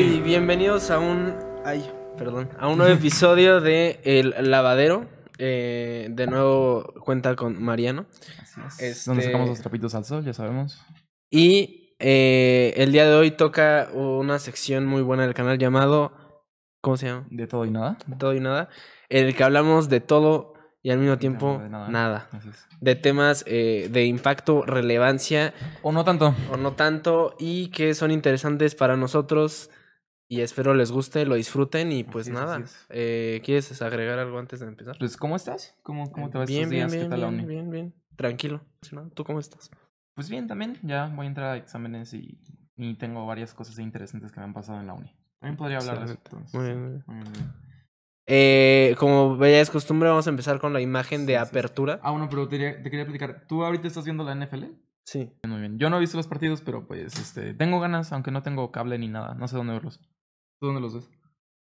y bienvenidos a un. Ay, perdón. A un nuevo episodio de El Lavadero. Eh, de nuevo cuenta con Mariano. Este Donde sacamos los trapitos al sol, ya sabemos. Y eh, el día de hoy toca una sección muy buena del canal llamado. ¿Cómo se llama? De todo y nada. De todo y nada. En el que hablamos de todo y al mismo tiempo nada. De temas eh, de impacto, relevancia. O no tanto. O no tanto y que son interesantes para nosotros y espero les guste, lo disfruten y pues nada. Eh, ¿Quieres agregar algo antes de empezar? Pues, ¿cómo estás? ¿Cómo, cómo te vas bien, estos días? Bien, ¿Qué tal bien, la bien, bien. Tranquilo. ¿Tú cómo estás? Pues bien, también. Ya voy a entrar a exámenes y, y tengo varias cosas interesantes que me han pasado en la uni. También podría hablar de eso. Muy bien, muy bien. Eh, como ya es costumbre, vamos a empezar con la imagen de apertura. Ah, bueno, pero te, te, quería platicar. ¿Tú ahorita estás viendo la NFL? Sí. Muy bien. Yo no he visto los partidos, pero pues este, tengo ganas, aunque no tengo cable ni nada. No sé dónde verlos dónde los ves?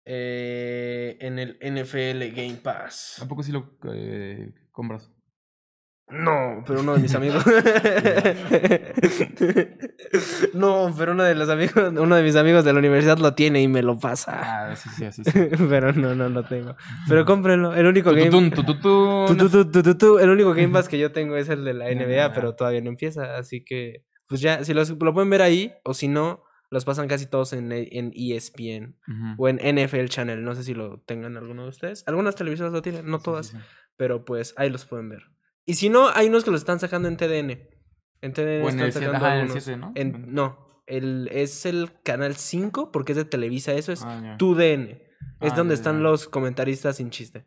Eh, en el NFL Game Pass. ¿A poco sí lo eh, compras? No, pero uno de mis amigos. no, pero uno de los amigos, uno de mis amigos de la universidad lo tiene y me lo pasa. Ah, sí, sí, sí. pero no, no lo tengo. Pero cómprenlo. El único game. El único Game Pass que yo tengo es el de la NBA, pero todavía no empieza. Así que, pues ya, si lo pueden ver ahí, o si no, los pasan casi todos en, eh, en ESPN o en NFL Channel. No sé si lo tengan alguno de ustedes. Algunas televisoras lo tienen, no todas, pero pues ahí los pueden ver. Y si no, hay unos que lo están sacando en TDN. En TDN sacando ¿no? no, el, es el canal 5 porque es de Televisa, eso es ah, tu DN. Es ah, donde están los comentaristas sin chiste.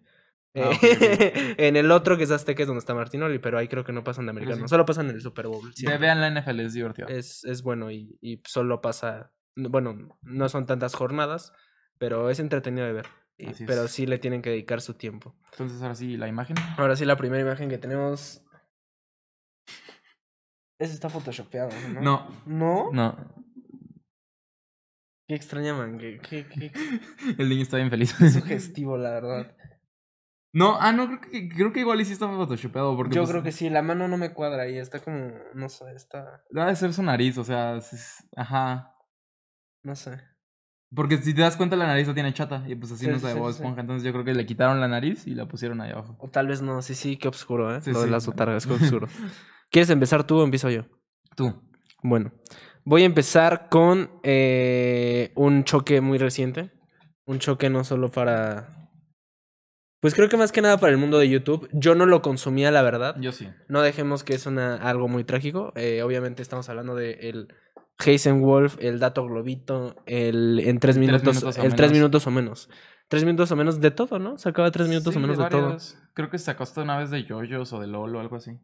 Ah, en el otro que es Azteca es donde está Martinoli, pero ahí creo que no pasan de americano, ah, solo pasan en el Super Bowl. Vean la NFL, es divertido. Es, es bueno y, y, solo pasa, bueno, no son tantas jornadas, pero es entretenido de ver. pero sí le tienen que dedicar su tiempo. Entonces, ahora sí, la imagen. Ahora sí, la primera imagen que tenemos. Ese está photoshopeado, ¿no? No. ¿No? Qué extraña, man. El niño está bien feliz. Es sugestivo, la verdad. No, ah, no, creo que, creo que igual sí está photoshopeado. Porque Yo pues, creo que sí, la mano no me cuadra ahí, está como, no sé, está... Debe ser su nariz, o sea, ajá. No sé. Porque si te das cuenta, la nariz no tiene chata. Y pues así no se sí, Esponja. Entonces yo creo que le quitaron la nariz y la pusieron ahí abajo. O tal vez no, sí, sí, qué oscuro, ¿eh? Lo de las es qué oscuro. ¿Quieres empezar tú o empiezo yo? Tú. Bueno, voy a empezar con eh, un choque muy reciente. Un choque no solo para pues creo que más que nada para el mundo de YouTube. Yo no lo consumía, la verdad. Yo sí. No dejemos que es algo muy trágico. Eh, obviamente estamos hablando de el Wolf, el Dato Globito, el en tres minutos, el tres minutos o menos. Tres minutos o menos de todo, ¿no? Sacaba tres minutos o menos de, todo. Creo que sacó hasta una vez de Yoyos o de LOL algo así.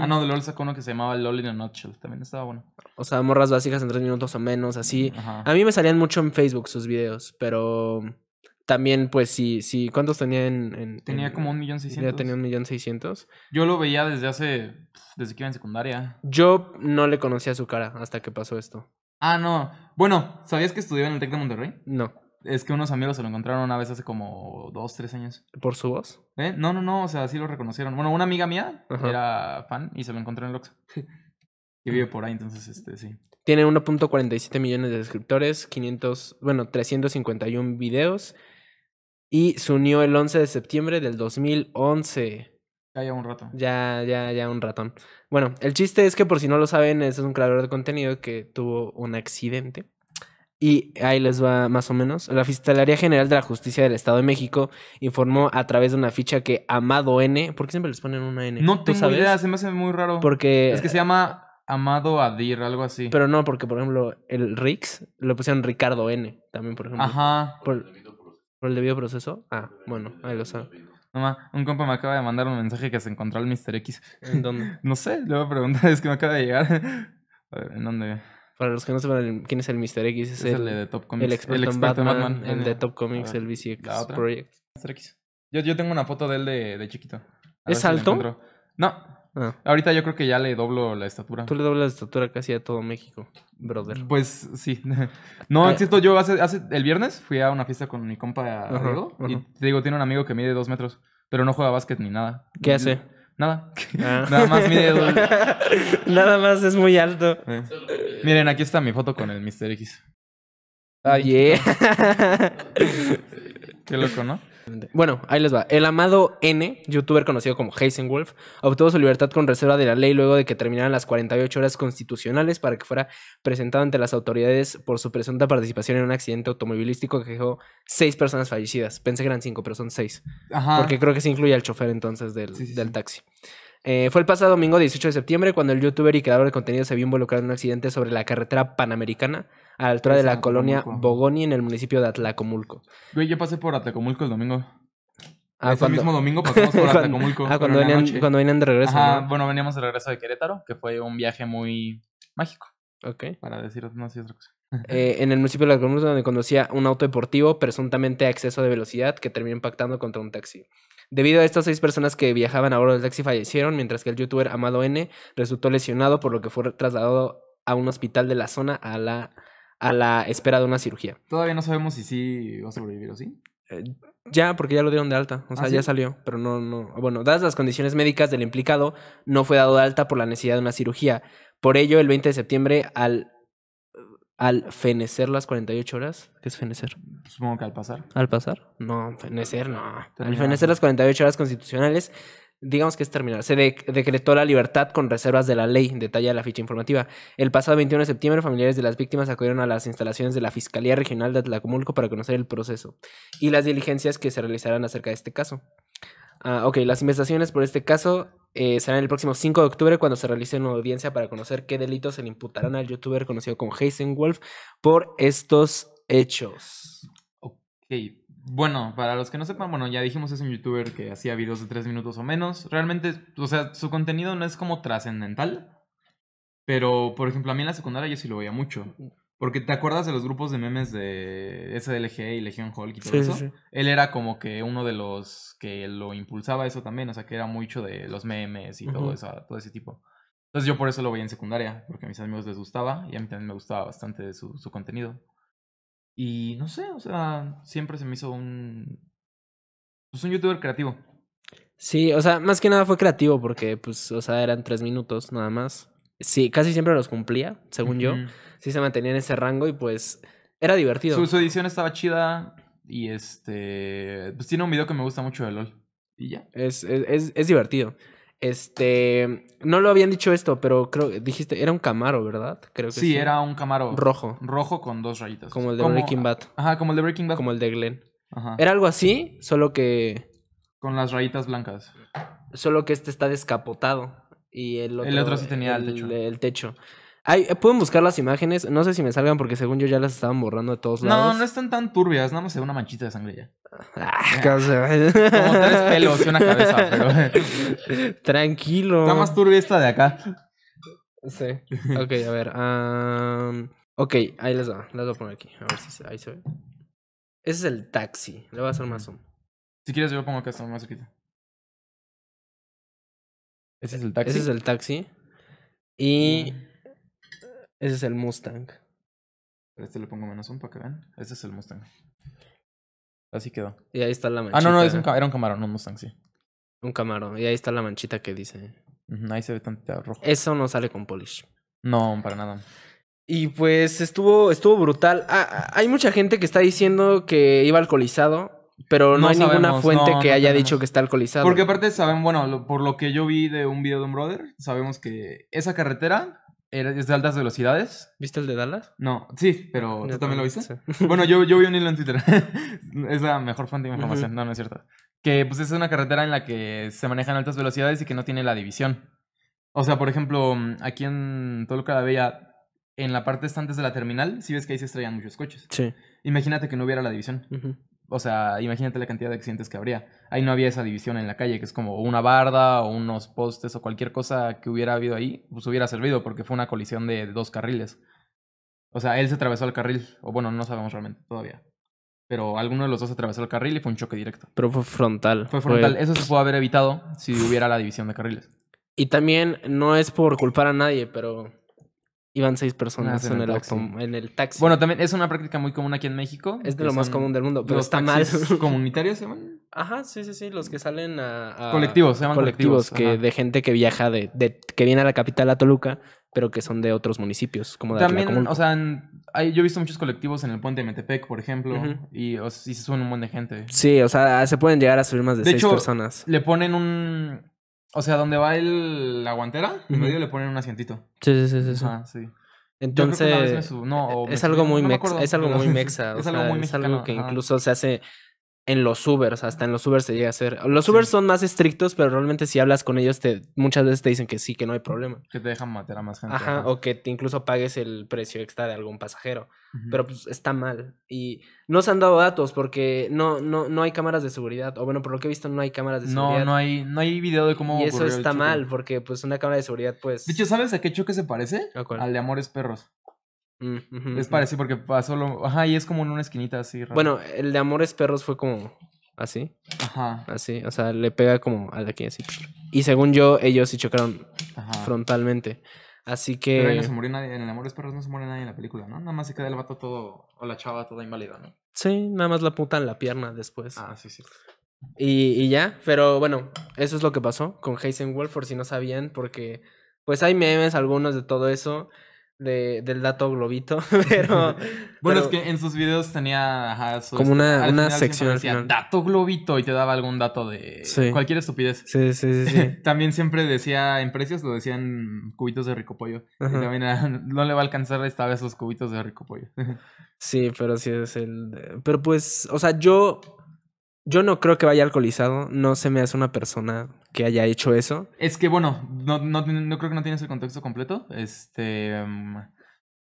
Ah, no, de LOL sacó uno que se llamaba LOL in a Nutshell. También estaba bueno. O sea, morras básicas en tres minutos o menos, así. A mí me salían mucho en Facebook sus videos, pero también, pues, sí, sí, ¿cuántos tenía en...? tenía como un millón seiscientos. Ya tenía un millón seiscientos. Yo lo veía desde hace... desde que iba en secundaria. Yo no le conocía su cara hasta que pasó esto. Ah, no. Bueno, ¿sabías que estudió en el TEC de Monterrey? No. Es que unos amigos se lo encontraron una vez hace como dos, tres años. ¿Por su voz? ¿Eh? No, no, no, o sea, sí lo reconocieron. Bueno, una amiga mía era fan y se lo encontró en el Oxxo. que vive por ahí, entonces, este, sí. Tiene 1.47 millones de suscriptores, 500, bueno, 351 videos, y se unió el 11 de septiembre del 2011. Ya, ya un ratón. Ya, ya, ya un ratón. Bueno, el chiste es que por si no lo saben, es un creador de contenido que tuvo un accidente. Y ahí les va más o menos. La Fiscalía General de la Justicia del Estado de México informó a través de una ficha que Amado N. ¿Por qué siempre les ponen una N? No tengo idea, se me hace muy raro. Porque. Es que se llama Amado Adir, algo así. Pero no, porque por ejemplo, el Rix le pusieron Ricardo N. También, por ejemplo. Ajá. ¿Por el debido proceso? Ah, bueno, ahí lo sabe. Nomás, un compa me acaba de mandar un mensaje que se encontró el Mr. X. ¿En dónde? no sé, le voy a preguntar, es que me acaba de llegar. a ver, ¿en dónde? Para los que no sepan quién es el Mr. X, es, es el, de Top Comics. El experto, en Batman, el de Top Comics, el V.C.X. Project. X. Yo, yo, tengo una foto de él de, de chiquito. ¿Es alto? no, Ah. Ahorita yo creo que ya le doblo la estatura. Tú le doblas la estatura casi a todo México, brother. Pues sí. no, ah. excepto yo hace, hace el viernes fui a una fiesta con mi compa y te digo, tiene un amigo que mide dos metros, pero no juega básquet ni nada. ¿Qué hace? Nada. Ah. Nada más mide dos. nada más es muy alto. Eh. Miren, aquí está mi foto con el Mr. X. Ah, Qué loco, ¿no? Bueno, ahí les va. El amado N, youtuber conocido como Wolf, obtuvo su libertad con reserva de la ley luego de que terminaran las 48 horas constitucionales para que fuera presentado ante las autoridades por su presunta participación en un accidente automovilístico que dejó seis personas fallecidas. Pensé que eran cinco, pero son seis. Porque creo que se incluye al chofer entonces del, del taxi. Eh, fue el pasado domingo 18 de septiembre cuando el youtuber y creador de contenido se vio involucrado en un accidente sobre la carretera panamericana a la altura de la colonia Bogoni en el municipio de Atlacomulco. Güey, yo pasé por Atlacomulco el domingo. Ah, Ese mismo domingo pasamos por Atlacomulco. ah, cuando venían, cuando venían, de regreso. Ajá, bueno, veníamos de regreso de Querétaro, que fue un viaje muy mágico. Ok. Para decir no y otra cosa. Eh, en el municipio de Atlacomulco, donde conducía un auto deportivo presuntamente a exceso de velocidad que terminó impactando contra un taxi. Debido a estas seis personas que viajaban a bordo del taxi fallecieron, mientras que el youtuber Amado N resultó lesionado, por lo que fue trasladado a un hospital de la zona a la, a la espera de una cirugía. Todavía no sabemos si sí va a sobrevivir o sí. Eh, ya, porque ya lo dieron de alta, o ¿Ah, sea, ya salió, pero no, no. Bueno, dadas las condiciones médicas del implicado, no fue dado de alta por la necesidad de una cirugía. Por ello, el 20 de septiembre, al al fenecer las 48 horas. ¿Qué es fenecer? Supongo que al pasar. ¿Al pasar? No, fenecer no. Al fenecer las 48 horas constitucionales, digamos que es terminar. Se decretó la libertad con reservas de la ley, detalla la ficha informativa. El pasado 21 de septiembre, familiares de las víctimas acudieron a las instalaciones de la Fiscalía Regional de Atlacomulco para conocer el proceso y las diligencias que se realizarán acerca de este caso. Ah, ok, las investigaciones por este caso eh, serán el próximo 5 de octubre cuando se realice una audiencia para conocer qué delitos se le imputarán al youtuber conocido como Jason Wolf por estos hechos. Ok, bueno, para los que no sepan, bueno, ya dijimos es un youtuber que hacía videos de 3 minutos o menos. Realmente, o sea, su contenido no es como trascendental. Pero, por ejemplo, a mí en la secundaria yo sí lo veía mucho. Porque te acuerdas de los grupos de memes de SDLG y Legion Hulk y todo eso. Él era como que uno de los que lo impulsaba eso también. O sea, que era mucho de los memes y todo eso, todo ese tipo. Entonces yo por eso lo veía en secundaria, porque a mis amigos les gustaba y a mí también me gustaba bastante su, su contenido. Y no sé, o sea, siempre se me hizo un. Pues un youtuber creativo. Sí, o sea, más que nada fue creativo porque, pues, o sea, eran tres minutos nada más. Sí, casi siempre los cumplía, según yo sí se mantenía en ese rango y pues era divertido. Su, edición estaba chida y este, pues tiene un video que me gusta mucho de LOL y ya. Es, es, divertido. Este, no lo habían dicho esto, pero creo que dijiste, era un Camaro, ¿verdad? Creo que sí, era un Camaro rojo. Rojo con dos rayitas. Como el de Breaking Bad. Ajá, como el de Breaking Bad. Como el de Glenn. Ajá. Era algo así, solo que con las rayitas blancas. Solo que este está descapotado y el otro, el otro sí tenía el, techo. el techo. Ay, eh, Pueden buscar las imágenes. No sé si me salgan porque según yo ya las estaban borrando de todos lados. No, no están tan turbias. Nada más se una manchita de sangre ya. Ah, Como tres pelos y una cabeza, Tranquilo. Está más turbia esta de acá. Sí. Ok, a ver. Ok, ahí les va. Las voy a poner aquí. A ver si ahí se ve. Ese es el taxi. Le voy a hacer más zoom. Si quieres, yo pongo acá está más cerquita. Ese es el taxi. Ese es el taxi. Y... Mm. Ese es el Mustang. Este le pongo menos un para que vean. Ese es el Mustang. Así quedó. Y ahí está la manchita. Ah, no, no, es un era un camarón, un Mustang, sí. Un camarón. Y ahí está la manchita que dice. ahí se ve tan rojo. Eso no sale con polish. No, para nada. Y pues estuvo, estuvo brutal. Ah, ah, hay mucha gente que está diciendo que iba alcoholizado, pero no, hay ninguna fuente que haya dicho que está alcoholizado. Porque aparte saben, bueno, por lo que yo vi de un video de un brother, sabemos que esa carretera es de altas velocidades. ¿Viste el de Dallas? No, sí, pero ¿tú también lo viste? Bueno, yo, yo vi un hilo en Twitter. es la mejor fuente de información. No, no es cierto. Que pues es una carretera en la que se manejan altas velocidades y que no tiene la división. O sea, por ejemplo, aquí en Toluca la Bella, en la parte antes de la terminal, sí ves que ahí se estrellan muchos coches. Sí. Imagínate que no hubiera la división o sea, imagínate la cantidad de accidentes que habría. Ahí no había esa división en la calle, que es como una barda o unos postes o cualquier cosa que hubiera habido ahí, pues hubiera servido porque fue una colisión de, dos carriles. O sea, él se atravesó el carril, o bueno, no sabemos realmente todavía. Pero alguno de los dos atravesó el carril y fue un choque directo. Pero fue frontal. Fue frontal. Eso se pudo haber evitado si hubiera la división de carriles. Y también no es por culpar a nadie, pero Iban seis personas en, el taxi. Bueno, también es una práctica muy común aquí en México. Es de lo más común del mundo, pero los está mal. ¿Comunitarios se llaman? Ajá, sí, sí, sí. Los que salen a. colectivos, se llaman colectivos. que de gente que viaja, de, que viene a la capital, a Toluca, pero que son de otros municipios, como También, o sea, yo he visto muchos colectivos en el puente de Metepec, por ejemplo, y, se suben un montón de gente. Sí, o sea, se pueden llegar a subir más de, seis personas. Le ponen un o sea, donde va el, la guantera, en medio le ponen un asientito. Sí, sí, sí, sí. sí. Entonces, es, algo muy mexa, es algo muy mexa, Es algo que incluso se hace en los Ubers, hasta en los Ubers se llega a hacer. Los Ubers son más estrictos, pero realmente si hablas con ellos, te, muchas veces te dicen que sí, que no hay problema. Que te dejan matar a más gente. Ajá, o que incluso pagues el precio extra de algún pasajero. Pero pues está mal. Y no se han dado datos porque no, no, no hay cámaras de seguridad. O bueno, por lo que he visto, no hay cámaras de seguridad. No, no hay, no hay video de cómo. Y eso está mal, porque pues una cámara de seguridad, pues. De hecho, ¿sabes a qué choque se parece? Al de Amores Perros es parecido porque pasó lo. Ajá, y es como en una esquinita así. Bueno, el de Amores Perros fue como así. Ajá. Así, o sea, le pega como al de aquí así. Y según yo, ellos sí chocaron frontalmente. Así que. no se nadie. En el Amores Perros no se muere nadie en la película, ¿no? Nada más se queda el vato todo. O la chava toda inválida, ¿no? Sí, nada más la puta en la pierna después. Ah, sí, sí. Y, ya, pero bueno, eso es lo que pasó con Heisenwolf, por si no sabían, porque pues hay memes, algunos de todo eso del dato globito, pero... bueno, es que en sus videos tenía... como este, una, una sección al dato globito y te daba algún dato de cualquier estupidez. Sí, sí, sí. también siempre decía, en precios lo decían cubitos de rico pollo. Y también no le va a alcanzar esta vez los cubitos de rico pollo. sí, pero sí es el... Pero pues, o sea, yo yo no creo que vaya alcoholizado, no se me hace una persona que haya hecho eso. Es que bueno, no, creo que no tienes el contexto completo. Este. Mm,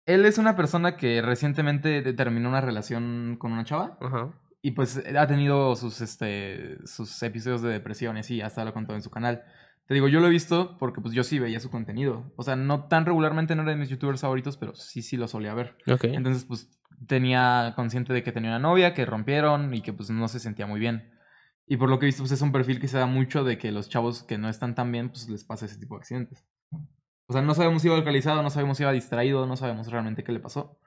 él es una persona que recientemente terminó una relación con una chava. Y pues ha tenido sus, este, sus episodios de depresión y así, hasta lo contó en su canal. Te digo, yo lo he visto porque pues yo sí veía su contenido. O sea, no tan regularmente, no era de mis youtubers favoritos, pero sí, sí lo solía ver. Entonces, pues tenía consciente de que tenía una novia, que rompieron y que pues no se sentía muy bien. Y por lo que he visto, pues es un perfil que se da mucho de que los chavos que no están tan bien, pues les pasa ese tipo de accidentes. O sea, no sabemos si iba localizado, no sabemos si iba distraído, no sabemos realmente qué le pasó.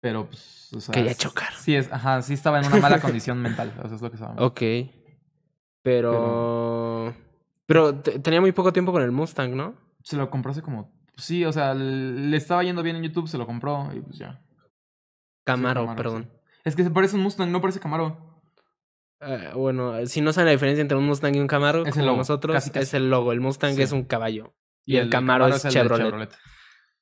Pero pues, o sea. Quería chocar. Sí, es, ajá, sí estaba en una mala condición mental. Eso es lo que sabemos. Ok. Pero. Pero, pero tenía muy poco tiempo con el Mustang, ¿no? Se lo compró hace como. Pues, sí, o sea, le estaba yendo bien en YouTube, se lo compró y pues ya. Camaro, perdón. Es que se parece un Mustang, no parece Camaro. Ah, bueno, si no saben la diferencia entre un Mustang y un Camaro, es nosotros es el logo. El Mustang es un caballo y, el, Camaro, es, Chevrolet.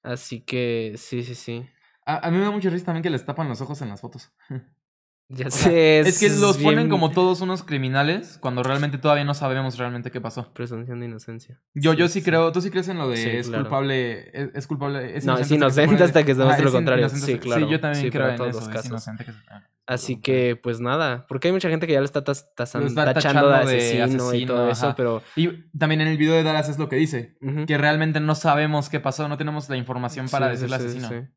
Así que sí, sí, sí. A, a, mí me da mucho risa también que les tapan los ojos en las fotos. Es, que los ponen como todos unos criminales cuando realmente todavía no sabemos realmente qué pasó. Presunción de inocencia. Yo, yo sí, creo, tú sí crees en lo de es, culpable, es, culpable, es, no, inocente hasta que se ah, demuestre lo contrario. Sí, claro. Sí, yo también creo en todos los casos. Así que, pues nada, porque hay mucha gente que ya lo está, tachando, de asesino, y todo eso, pero... Y también en el video de Dallas es lo que dice, que realmente no sabemos qué pasó, no tenemos la información para decirle asesino.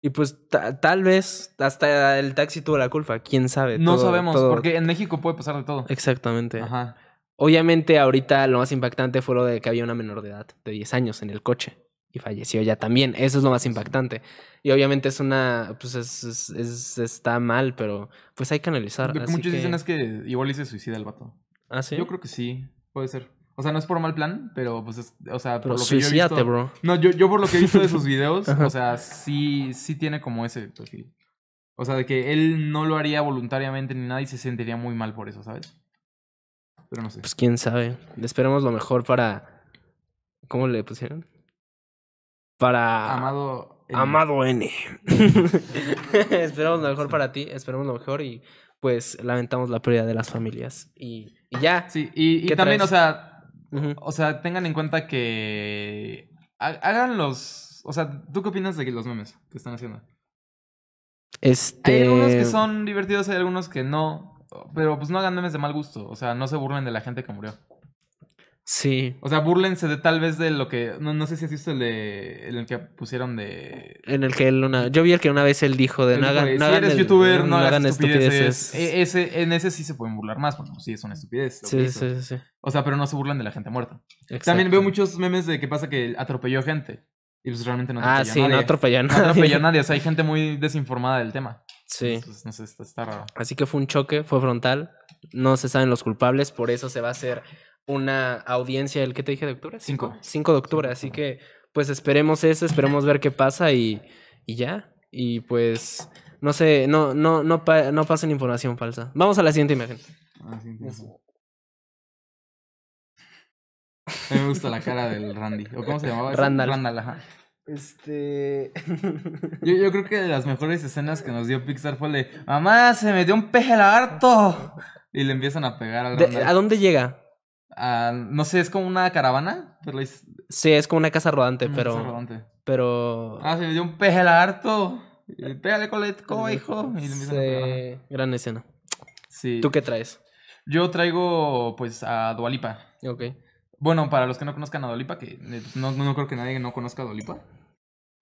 Y pues tal vez hasta el taxi tuvo la culpa, quién sabe. No sabemos, porque en México puede pasar de todo. Exactamente. Ajá. Obviamente ahorita lo más impactante fue lo de que había una menor de edad de 10 años en el coche y falleció ya también. Eso es lo más impactante. Y obviamente es una, pues es, está mal, pero pues hay que analizar. Lo que muchos dicen es que igual se suicida el vato. Ah, sí. Yo creo que sí, puede ser. O sea, no es por mal plan, pero pues o sea, por lo que yo he visto, bro. No, yo, yo por lo que he visto de sus videos, o sea, sí, sí tiene como ese perfil. O sea, de que él no lo haría voluntariamente ni nada y se sentiría muy mal por eso, ¿sabes? Pero no sé. Pues quién sabe. Esperemos lo mejor para. ¿Cómo le pusieron? Para. Amado. Amado N. esperemos lo mejor para ti, esperemos lo mejor y pues lamentamos la pérdida de las familias. Y, ya. Sí, y, también, o sea, o sea, tengan en cuenta que hagan los... O sea, ¿tú qué opinas de los memes que están haciendo? Este... Hay algunos que este son divertidos, hay algunos que no. Pero pues no hagan memes de mal gusto. O sea, no se burlen de la gente que murió. Sí. O sea, burlense de tal vez de lo que. No, sé si has visto el de. El que pusieron de. En el que él Yo vi el que una vez él dijo de nada. no Si eres youtuber, no, hagan estupideces. E, ese, en ese sí se pueden burlar más, Bueno, sí es una estupidez. Sí, sí, sí, O sea, pero no se burlan de la gente muerta. También veo muchos memes de qué pasa que atropelló gente. Y pues realmente no ah, atropelló ah, sí, a nadie. no atropelló No atropelló a nadie. O sea, hay gente muy desinformada del tema. Sí. Entonces, no sé, está raro. Así que fue un choque, fue frontal. No se saben los culpables, por eso se va a hacer una audiencia el que te dije de octubre. Cinco. Cinco de octubre, así que pues esperemos eso, esperemos ver qué pasa y, y ya. Y pues no sé, no, no, no, no pasen información falsa. Vamos a la siguiente imagen. Ah, a mí me gusta la cara del Randy. ¿O cómo se llamaba? Randall. Randall, Este. yo, yo creo que de las mejores escenas que nos dio Pixar fue de Mamá, se me dio un peje harto Y le empiezan a pegar al Randall. ¿A dónde llega? Ah, no sé, es como una caravana. Pero Sí, es como una casa rodante, pero. Pero. Ah, se me dio un peje harto. Pégale con el hijo Y sí, gran escena. Sí. ¿Tú qué traes? Yo traigo, pues, a Dualipa. Ok. Bueno, para los que no conozcan a Dualipa, que eh, pues, no, creo que nadie no conozca a Dualipa.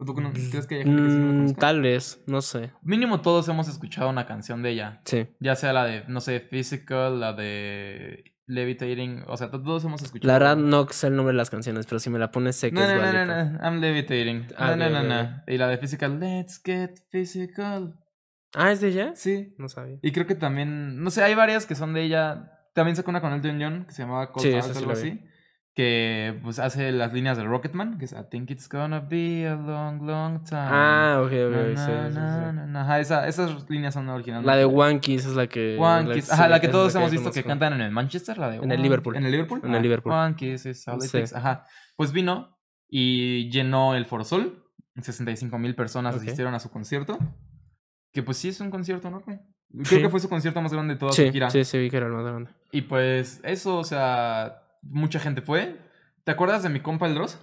¿Tú mm, crees que hay gente que Tal vez, no sé. Mínimo todos hemos escuchado una canción de ella. Sí. Ya sea la de, no sé, Physical, la de levitating, o sea, todos hemos escuchado. La verdad no sé el nombre de las canciones, pero si me la pones sé que no, es No, no, no, no, I'm levitating. Ah, no, no, no, no. Y la de physical, let's get physical. Ah, ¿es de ella? Sí. No sabía. Y creo que también, no sé, hay varias que son de ella. También sacó una con Elton John que se llamaba Cold sí, Heart, sí algo así que pues hace las líneas de Rocketman, que es I think it's gonna be a long, long time. Ah, ok, ok, esas líneas son originales. La de One Kiss es la que... One ajá, la que todos hemos visto que cantan en el Manchester, la de... En el Liverpool. En el Liverpool. En el ah, Liverpool. One Kiss es ajá. Pues vino y llenó el Forosol, 65 mil personas asistieron a su concierto, que pues sí es un concierto enorme. Creo que fue su concierto más grande de toda su gira. Sí, sí, vi que era el más grande. Y pues eso, o sea mucha gente fue. ¿Te acuerdas de mi compa el Dross?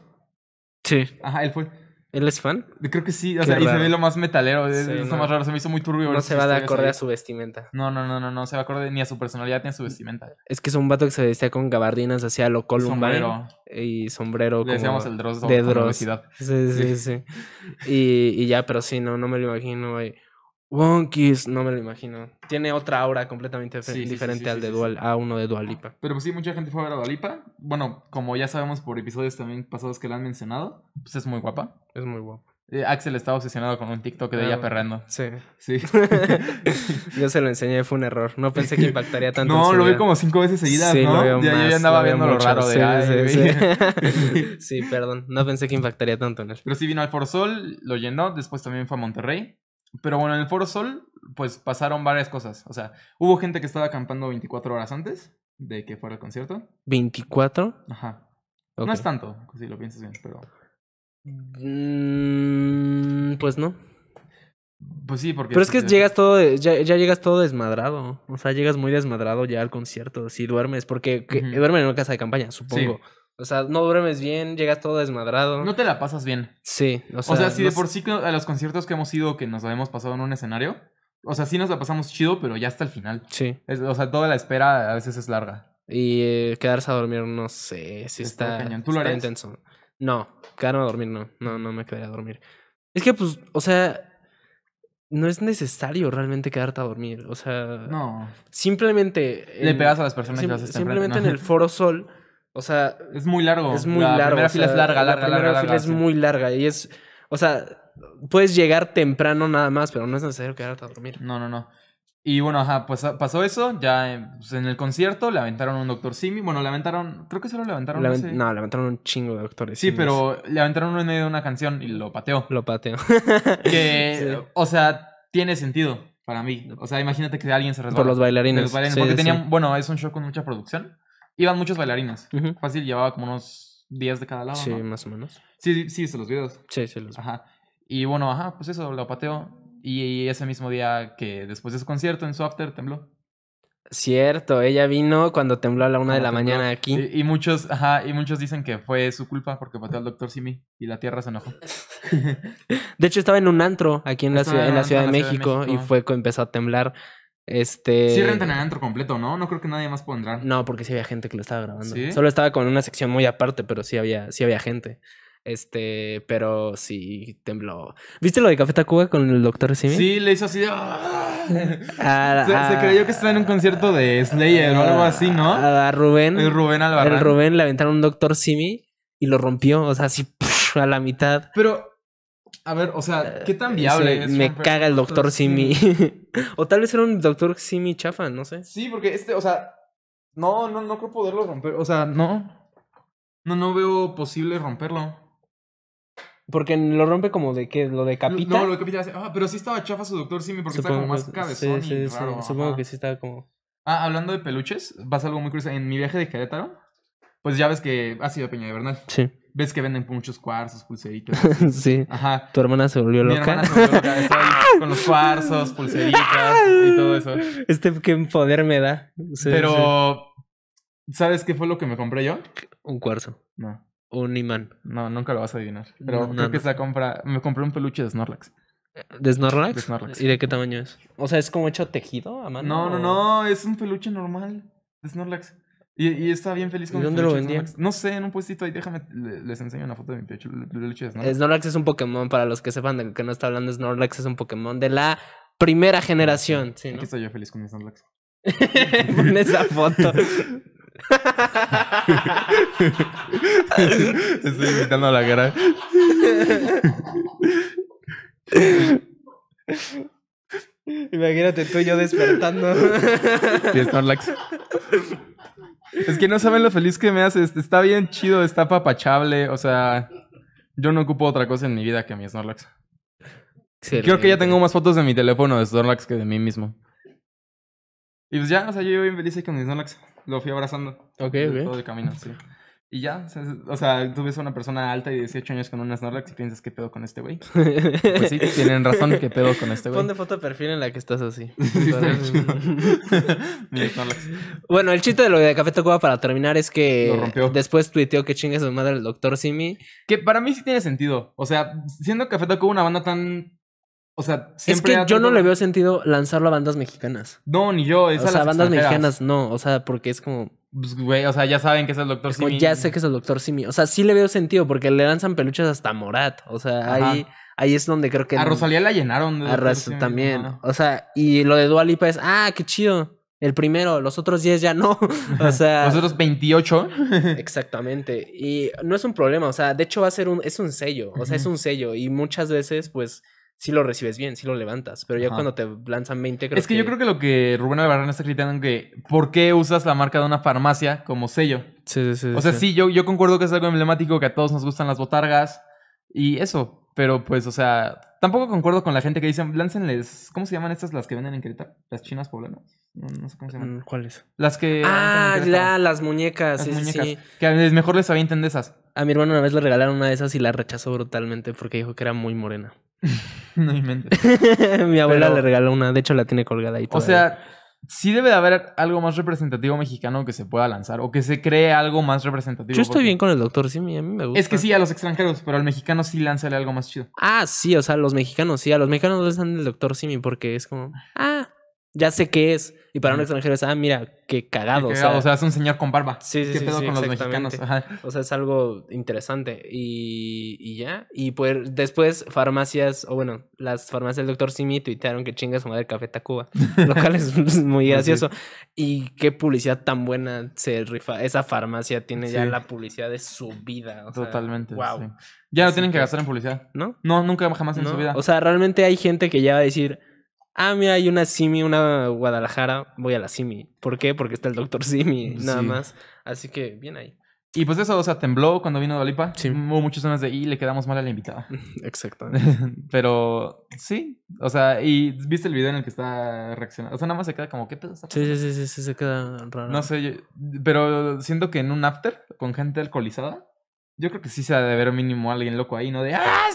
Sí. Ajá, él fue. ¿Él es fan? Creo que sí, o sea, y se ve lo más metalero, es lo más raro, se me hizo muy turbio. No se va de acorde a su vestimenta. No, no, no, no, no se va acorde ni a su personalidad ni a su vestimenta. Es que es un vato que se vestía con gabardinas Hacía lo Columbine. Y sombrero como... el Dross. De Dross. Sí, sí, sí. y, y, ya, pero sí, no, no me lo imagino, güey. Wonkies, no me lo imagino. Tiene otra aura completamente diferente al de Dual, a uno de Dualipa. Pero pues sí, mucha gente fue a ver a Dualipa. Bueno, como ya sabemos por episodios también pasados que la han mencionado, pues es muy guapa. Es muy guapa. Eh, Axel estaba obsesionado con un TikTok de ella ah, perrando. Sí. Sí. yo se lo enseñé, fue un error. No pensé que impactaría tanto. No, lo vi como cinco veces seguidas, sí, ¿no? ya, yo ya andaba viendo lo raro de. Sí, sí, perdón. No pensé que impactaría tanto Pero sí vino al Forzol, lo llenó. Después también fue a Monterrey. Pero bueno, en el Foro Sol, pues pasaron varias cosas. O sea, hubo gente que estaba acampando 24 horas antes de que fuera el concierto. ¿24? Ajá. No es tanto, si lo piensas bien, pero. Mm, pues no. Pues sí, porque. Pero es que llegas todo, ya, llegas todo desmadrado. O sea, llegas muy desmadrado ya al concierto. Si duermes, porque duermen en una casa de campaña, supongo. Sí. O sea, no duermes bien, llegas todo desmadrado. No te la pasas bien. Sí, o sea. si de por sí a los conciertos que hemos ido, que nos habíamos pasado en un escenario, o sea, sí nos la pasamos chido, pero ya hasta el final. Sí. o sea, toda la espera a veces es larga. Y eh, quedarse a dormir, no sé, si está, ¿Tú lo intenso. No, quedarme a dormir, no, no, no me quedaría a dormir. Es que, pues, o sea, no es necesario realmente quedarte a dormir, o sea... No. Simplemente... Le pegas a las personas que Simplemente en, en el Foro Sol o sea. Es muy largo. Es muy la largo. Primera fila es larga, la primera fila es muy larga. Y es. O sea, puedes llegar temprano nada más, pero no es necesario quedarte a dormir. No, no, no. Y bueno, ajá, pues pasó eso. Ya pues, en el concierto le aventaron un doctor Simi. Bueno, le aventaron. Creo que solo le aventaron. no, le aventaron un chingo de doctores. Sí, pero le aventaron en medio de una canción y lo pateó. Lo pateó. que, o sea, tiene sentido para mí. O sea, imagínate que alguien se resbala. Por los bailarines. porque Bueno, es un show con mucha producción. Iban muchos bailarines. Fácil, llevaba como unos días de cada lado. Sí, más o menos. Sí, sí, sí, se los videos. Sí, se los. Ajá. Y bueno, ajá, pues eso, lo pateó. Y, ese mismo día que después de su concierto en su after tembló. Cierto, ella vino cuando tembló a la una de la mañana aquí. Y, muchos, ajá, y muchos dicen que fue su culpa porque pateó al doctor Simi y la tierra se enojó. de hecho, estaba en un antro aquí en, la ciudad, en la, ciudad, de México, y fue cuando empezó a temblar. Este. Sí rentan el antro completo, ¿no? No creo que nadie más pueda entrar. No, porque sí había gente que lo estaba grabando. ¿Sí? Solo estaba con una sección muy aparte, pero sí había, sí había gente. Este, pero sí tembló. ¿Viste lo de Café Tacuba con el doctor Simi? Sí, le hizo así de... ¡ah! Ah, se, creyó que estaba en un concierto de Slayer o algo así, ¿no? Ah, a Rubén. El Rubén Alvarado. El Rubén le aventaron un doctor Simi y lo rompió, o sea, así a la mitad. Pero a ver, o sea, ¿qué tan eh, viable es? Me caga el doctor Simi. o tal vez era un doctor Simi chafa, no sé. Sí, porque este, o sea, no, no, no creo poderlo romper. O sea, no. No, no veo posible romperlo. Porque lo rompe como de qué, lo decapita. No, lo decapita. Ah, pero sí estaba chafa su doctor Simi porque supongo, estaba como más cabezón y sí, raro. Supongo que sí estaba como. Ah, hablando de peluches, vas a algo muy curioso. En mi viaje de Querétaro, pues ya ves que ha sido Peña de Bernal. Sí ves que venden muchos cuarzos, pulseritos? sí. Ajá. Tu hermana se volvió loca. con los cuarzos, pulseritos y todo eso. Este qué poder me da. Pero, ¿sabes qué fue lo que me compré yo? Un cuarzo. No. Un imán. No, nunca lo vas a adivinar. Pero creo que no. la compra. Me compré un peluche de Snorlax. ¿De Snorlax? ¿De Snorlax? ¿Y de qué tamaño es? O sea, ¿es como hecho tejido a mano? No, no, no. Es un peluche normal de Snorlax. Y, y bien feliz con dónde lo vendía? Snorlax. No sé, en un puestito ahí, déjame, les enseño una foto de mi pecho, Snorlax. es un Pokémon, para los que sepan de que no está hablando, Snorlax es un Pokémon de la primera ah, generación. ¿sí, Aquí estoy yo feliz con mi Snorlax. Con esa foto. Estoy invitando a la cara. Imagínate tú y yo despertando. Y Snorlax. Es que no saben lo feliz que me hace. Este, está bien chido, está papachable. O sea, yo no ocupo otra cosa en mi vida que mi Snorlax. Creo que ya tengo más fotos de mi teléfono de Snorlax que de mí mismo. Y pues ya, o sea, yo bien feliz con mi Snorlax. Lo fui abrazando. Ok, Todo el camino, sí. Y ya, o sea, tú ves a una persona alta y de 18 años con una Snorlax y piensas, ¿qué pedo con este güey? pues sí, tienen razón, que pedo con este güey? Pon de foto de perfil en la que estás así. bueno, el chiste de lo de Café Tacuba para terminar es que después tuiteó que chingue su madre el doctor Simi. Que para mí sí tiene sentido. O sea, siendo Café Tacuba una banda tan o sea, siempre. Es que yo no le veo sentido lanzarlo a bandas mexicanas. No, ni yo. o sea, las bandas mexicanas no. O sea, porque es como. Pues, o sea, ya saben que es el Doctor Simi. Ya sé que es el Doctor Simi. O sea, sí le veo sentido porque le lanzan peluches hasta Morat. O sea, ahí, es donde creo que. A Rosalía la llenaron. también. O sea, y lo de Dualipa es, ah, qué chido. El primero, los otros 10 ya no. O sea. los otros 28. exactamente. Y no es un problema. O sea, de hecho va a ser un. Es un sello. O sea, es un sello. Y muchas veces, pues si lo recibes bien, si lo levantas. Pero ya cuando te lanzan 20, creo Es que, yo creo que lo que Rubén Alvarado está criticando es que ¿por qué usas la marca de una farmacia como sello? Sí, sí, sí. O sea, sí, yo, yo concuerdo que es algo emblemático, que a todos nos gustan las botargas y eso. Pero pues, o sea, tampoco concuerdo con la gente que dice, láncenles, ¿cómo se llaman estas las que venden en Querétaro? Las chinas poblanas. No, sé cómo se llaman. Mm, ¿Cuáles? Las que. Ah, ya, las muñecas. Que sí, Que mejor les avienten de esas. A mi hermano una vez le regalaron una de esas y la rechazó brutalmente porque dijo que era muy morena. no Mi abuela le regaló una, de hecho la tiene colgada y todo. O sea, sí debe de haber algo más representativo mexicano que se pueda lanzar o que se cree algo más representativo. Yo estoy bien con el doctor Simi, a mí me gusta. Es que sí, a los extranjeros, pero al mexicano sí lánzale algo más chido. Ah, sí, o sea, a los mexicanos sí, a los mexicanos les dan el doctor Simi porque es como, ah, ya sé qué es. Y para un extranjero es, ah, mira, qué cagado. o, sea, es un señor con barba. Sí, sí, ¿Qué pedo con los mexicanos? O sea, es algo interesante. Y, y, ya. Y pues después farmacias, o bueno, las farmacias del doctor Simi tuitearon que chinga su madre Café Tacuba. lo cual es muy pues gracioso. Y qué publicidad tan buena se rifa. Esa farmacia tiene ya la publicidad de su vida. Totalmente. wow. Ya no tienen que gastar en publicidad. ¿No? No, nunca jamás en su vida. O sea, realmente hay gente que ya va a decir ah, mira, hay una Simi, una Guadalajara, voy a la Simi. ¿Por qué? Porque está el doctor Simi, mm, nada más. Así que bien ahí. Y pues eso, o sea, tembló cuando vino Dolipa. Sí. Hubo muchas zonas de y le quedamos mal a la invitada. Exactamente. Pero sí, o sea, y viste el video en el que está reaccionando. O sea, nada más se queda como, ¿qué pedo sí, sí, sí, sí, se queda raro. No sé, pero siento que en un after con gente alcoholizada, yo creo que sí se ha de ver mínimo alguien loco ahí, ¿no? De ¡Ah,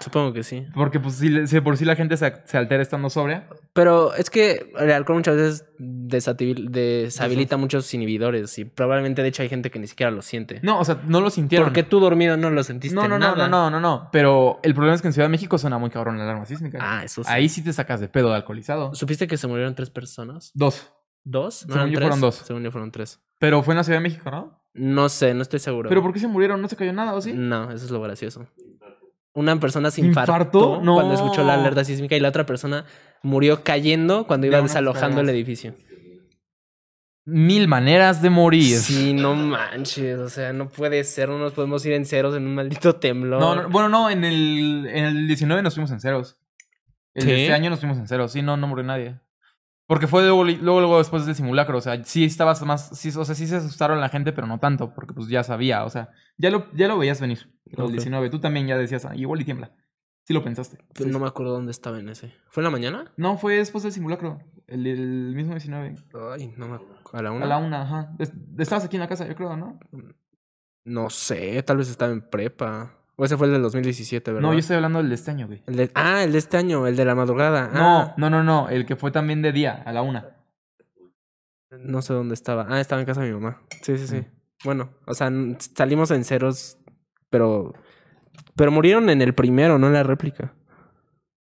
Supongo que sí. Porque pues si, por sí la gente se, altera estando sobria. Pero es que el alcohol muchas veces deshabilita muchos inhibidores y probablemente de hecho hay gente que ni siquiera lo siente. No, o sea, no lo sintieron. Porque tú dormido no lo sentiste. No, no, no, no, no, no, no. Pero el problema es que en Ciudad de México suena muy cabrón la alarma sísmica. Ah, eso sí. Ahí sí te sacas de pedo de alcoholizado. ¿Supiste que se murieron tres personas? Dos. ¿Dos? No, Según yo fueron dos. Según yo fueron tres. Pero fue en la Ciudad de México, ¿no? No sé, no estoy seguro. ¿Pero por qué se murieron? ¿No se cayó nada o sí? No, eso es lo gracioso una persona se infartó cuando escuchó la alerta sísmica y la otra persona murió cayendo cuando iba desalojando el edificio. Mil maneras de morir. Sí, no manches. O sea, no puede ser. No nos podemos ir en ceros en un maldito temblor. bueno, no, en el, en el 19 nos fuimos en ceros. este año nos fuimos en ceros. Sí, no, no murió nadie. Porque fue luego, luego, después del simulacro, o sea, sí estabas más, sí, o sea, sí se asustaron la gente, pero no tanto, porque pues ya sabía, o sea, ya lo, ya lo veías venir, el 19, tú también ya decías, ah, igual y tiembla, sí lo pensaste. no me acuerdo dónde estaba en ese, ¿fue en la mañana? No, fue después del simulacro, el, mismo 19. Ay, no me acuerdo a la una. A la una, ajá, estabas aquí en la casa, yo creo, ¿no? Mm, no sé, tal vez estaba en prepa. O ese fue el del 2017, ¿verdad? No, yo estoy hablando del de este año, güey. Ah, el de este año, el de la madrugada. Ah. No, no, no, no. El que fue también de día, a la una. No sé dónde estaba. Ah, estaba en casa de mi mamá. Sí, sí, sí. Mm. Bueno, o sea, salimos en ceros, pero. Pero murieron en el primero, no en la réplica.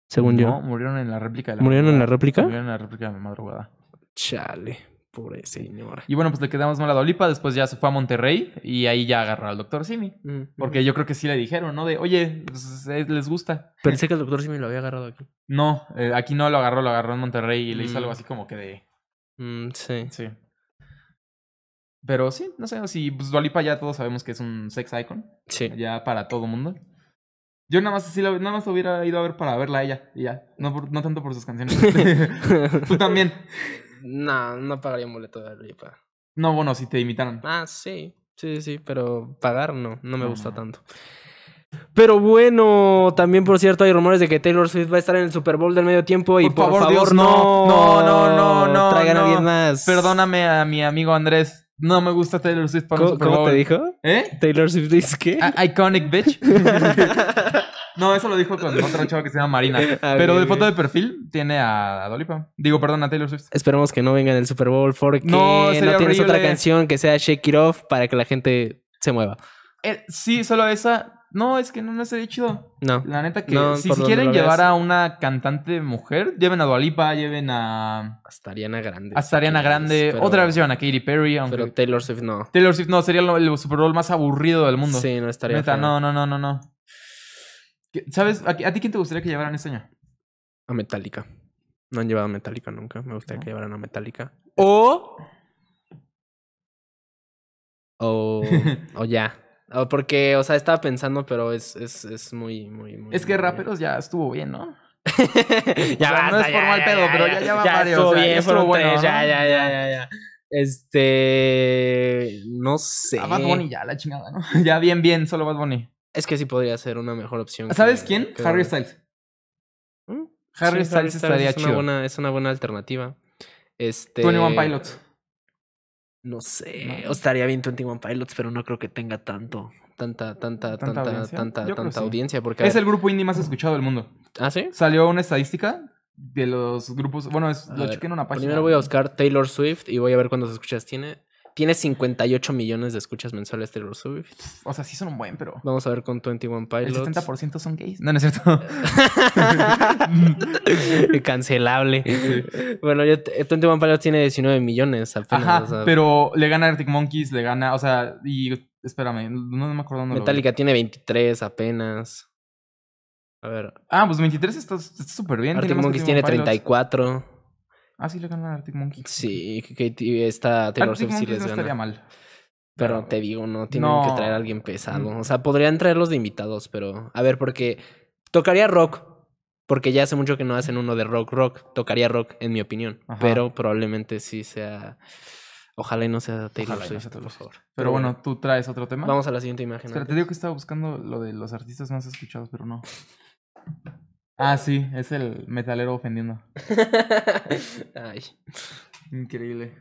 Según yo. No, murieron en la réplica de la ¿Murieron en la réplica? Murieron en la réplica de la madrugada. Chale. Pobre señora. Y bueno, pues le quedamos mal a Dolipa, después ya se fue a Monterrey y ahí ya agarró al doctor Simi. Mm, Porque yo creo que sí le dijeron, ¿no? De, oye, pues, les gusta. Pensé que el doctor Simi lo había agarrado aquí. No, eh, aquí no lo agarró, lo agarró en Monterrey y le hizo algo mm. así como que de... Mm, sí. Sí. Pero sí, no sé, si pues, Dolipa ya todos sabemos que es un sex icon. Sí. Ya para todo mundo. Yo nada más, lo nada más hubiera ido a ver para verla ella y ya. No, por, no tanto por sus canciones. Tú también. No, no pagaría un boleto de ripa. No, bueno, si te imitaran. Ah, sí. Sí, sí, pero pagar no, no me gusta ah. tanto. Pero bueno, también por cierto hay rumores de que Taylor Swift va a estar en el Super Bowl del medio tiempo y por, favor, Dios, no, no, no, no, no, traigan a alguien más. Perdóname a mi amigo Andrés. No me gusta Taylor Swift para el Super Bowl. ¿Cómo te dijo? ¿Eh? Taylor Swift dice qué? iconic bitch. No, eso lo dijo con otro chavo que se llama Marina. Pero de foto de perfil tiene a Dolipa. Digo, perdón, a Taylor Swift. Esperemos que no venga en el Super Bowl porque no, no tienes otra canción que sea Shake It Off para que la gente se mueva. Eh, sí, solo esa. No, es que no, no sería chido. No. La neta que si, quieren llevar a una cantante mujer, lleven a Dualipa, lleven a. Hasta Ariana Grande. Hasta Ariana Grande. Otra vez llevan a Katy Perry. Aunque... Pero Taylor Swift no. Taylor Swift no, sería el Super Bowl más aburrido del mundo. Sí, no estaría. Neta, no, no, no, no, no. ¿Sabes? ¿A, ti quién te gustaría que llevaran este año? A Metallica. No han llevado a Metallica nunca. Me gustaría que llevaran a Metallica. O. O. o ya. porque, o sea, estaba pensando, pero es, es, muy, muy, muy. Es que raperos ya estuvo bien, ¿no? ya no es por mal pedo, pero ya, ya, va ya varios. Estuvo ya, ya, ya, ya, ya. Este. No sé. A Bad Bunny ya, la chingada, ¿no? ya bien, bien, solo Bad Bunny. Es que sí podría ser una mejor opción. ¿Sabes quién? Harry Styles. ¿Mm? Harry, Styles estaría es Una buena, es una buena alternativa. Este... 21 Pilots. No sé, os estaría bien 21 Pilots, pero no creo que tenga tanto, tanta, tanta, tanta, tanta, audiencia? tanta, audiencia. es el grupo indie más escuchado del mundo. ¿Ah, sí? Salió una estadística de los grupos. Bueno, lo en una página. Primero voy a buscar Taylor Swift y voy a ver cuántas escuchas tiene. Tiene 58 millones de escuchas mensuales Taylor Swift. O sea, sí son un buen, pero. Vamos a ver con 21 Pilots. El 70% son gays. No, no es cierto. Cancelable. bueno, Twenty 21 Pilots tiene 19 millones apenas. Ajá, pero le gana Arctic Monkeys, le gana. O sea, y. Espérame, no, me acuerdo. dónde. Metallica tiene 23 apenas. A ver. Ah, pues 23 está súper bien. Arctic Monkeys tiene 34. Ah, sí le ganan a Arctic Monkey. Sí, que esta Taylor Swift sí les no estaría mal. Pero te digo, no tienen que traer a alguien pesado. Mm. O sea, podrían traerlos de invitados, pero a ver, porque tocaría rock, porque ya hace mucho que no hacen uno de rock, rock. Tocaría rock, en mi opinión. Pero probablemente sí sea. Ojalá y no sea Taylor Swift, Pero, bueno, tú traes otro tema. Vamos a la siguiente imagen. Espera, te digo que estaba buscando lo de los artistas más escuchados, pero no. Ah, sí, es el metalero ofendiendo. Ay. Increíble.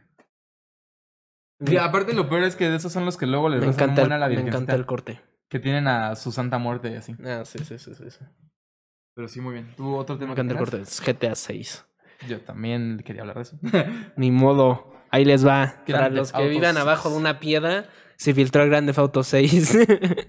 Y aparte lo peor es que de esos son los que luego les dan la virgen Me encanta el corte. Que tienen a su santa muerte y así. Ah, sí, sí, sí, sí. Pero sí, muy bien. ¿Tú otro tema me encanta el corte, GTA 6. Yo también quería hablar de eso. Ni modo. Ahí les va. Para los que vivan abajo de una piedra, se filtró el Grande Auto 6.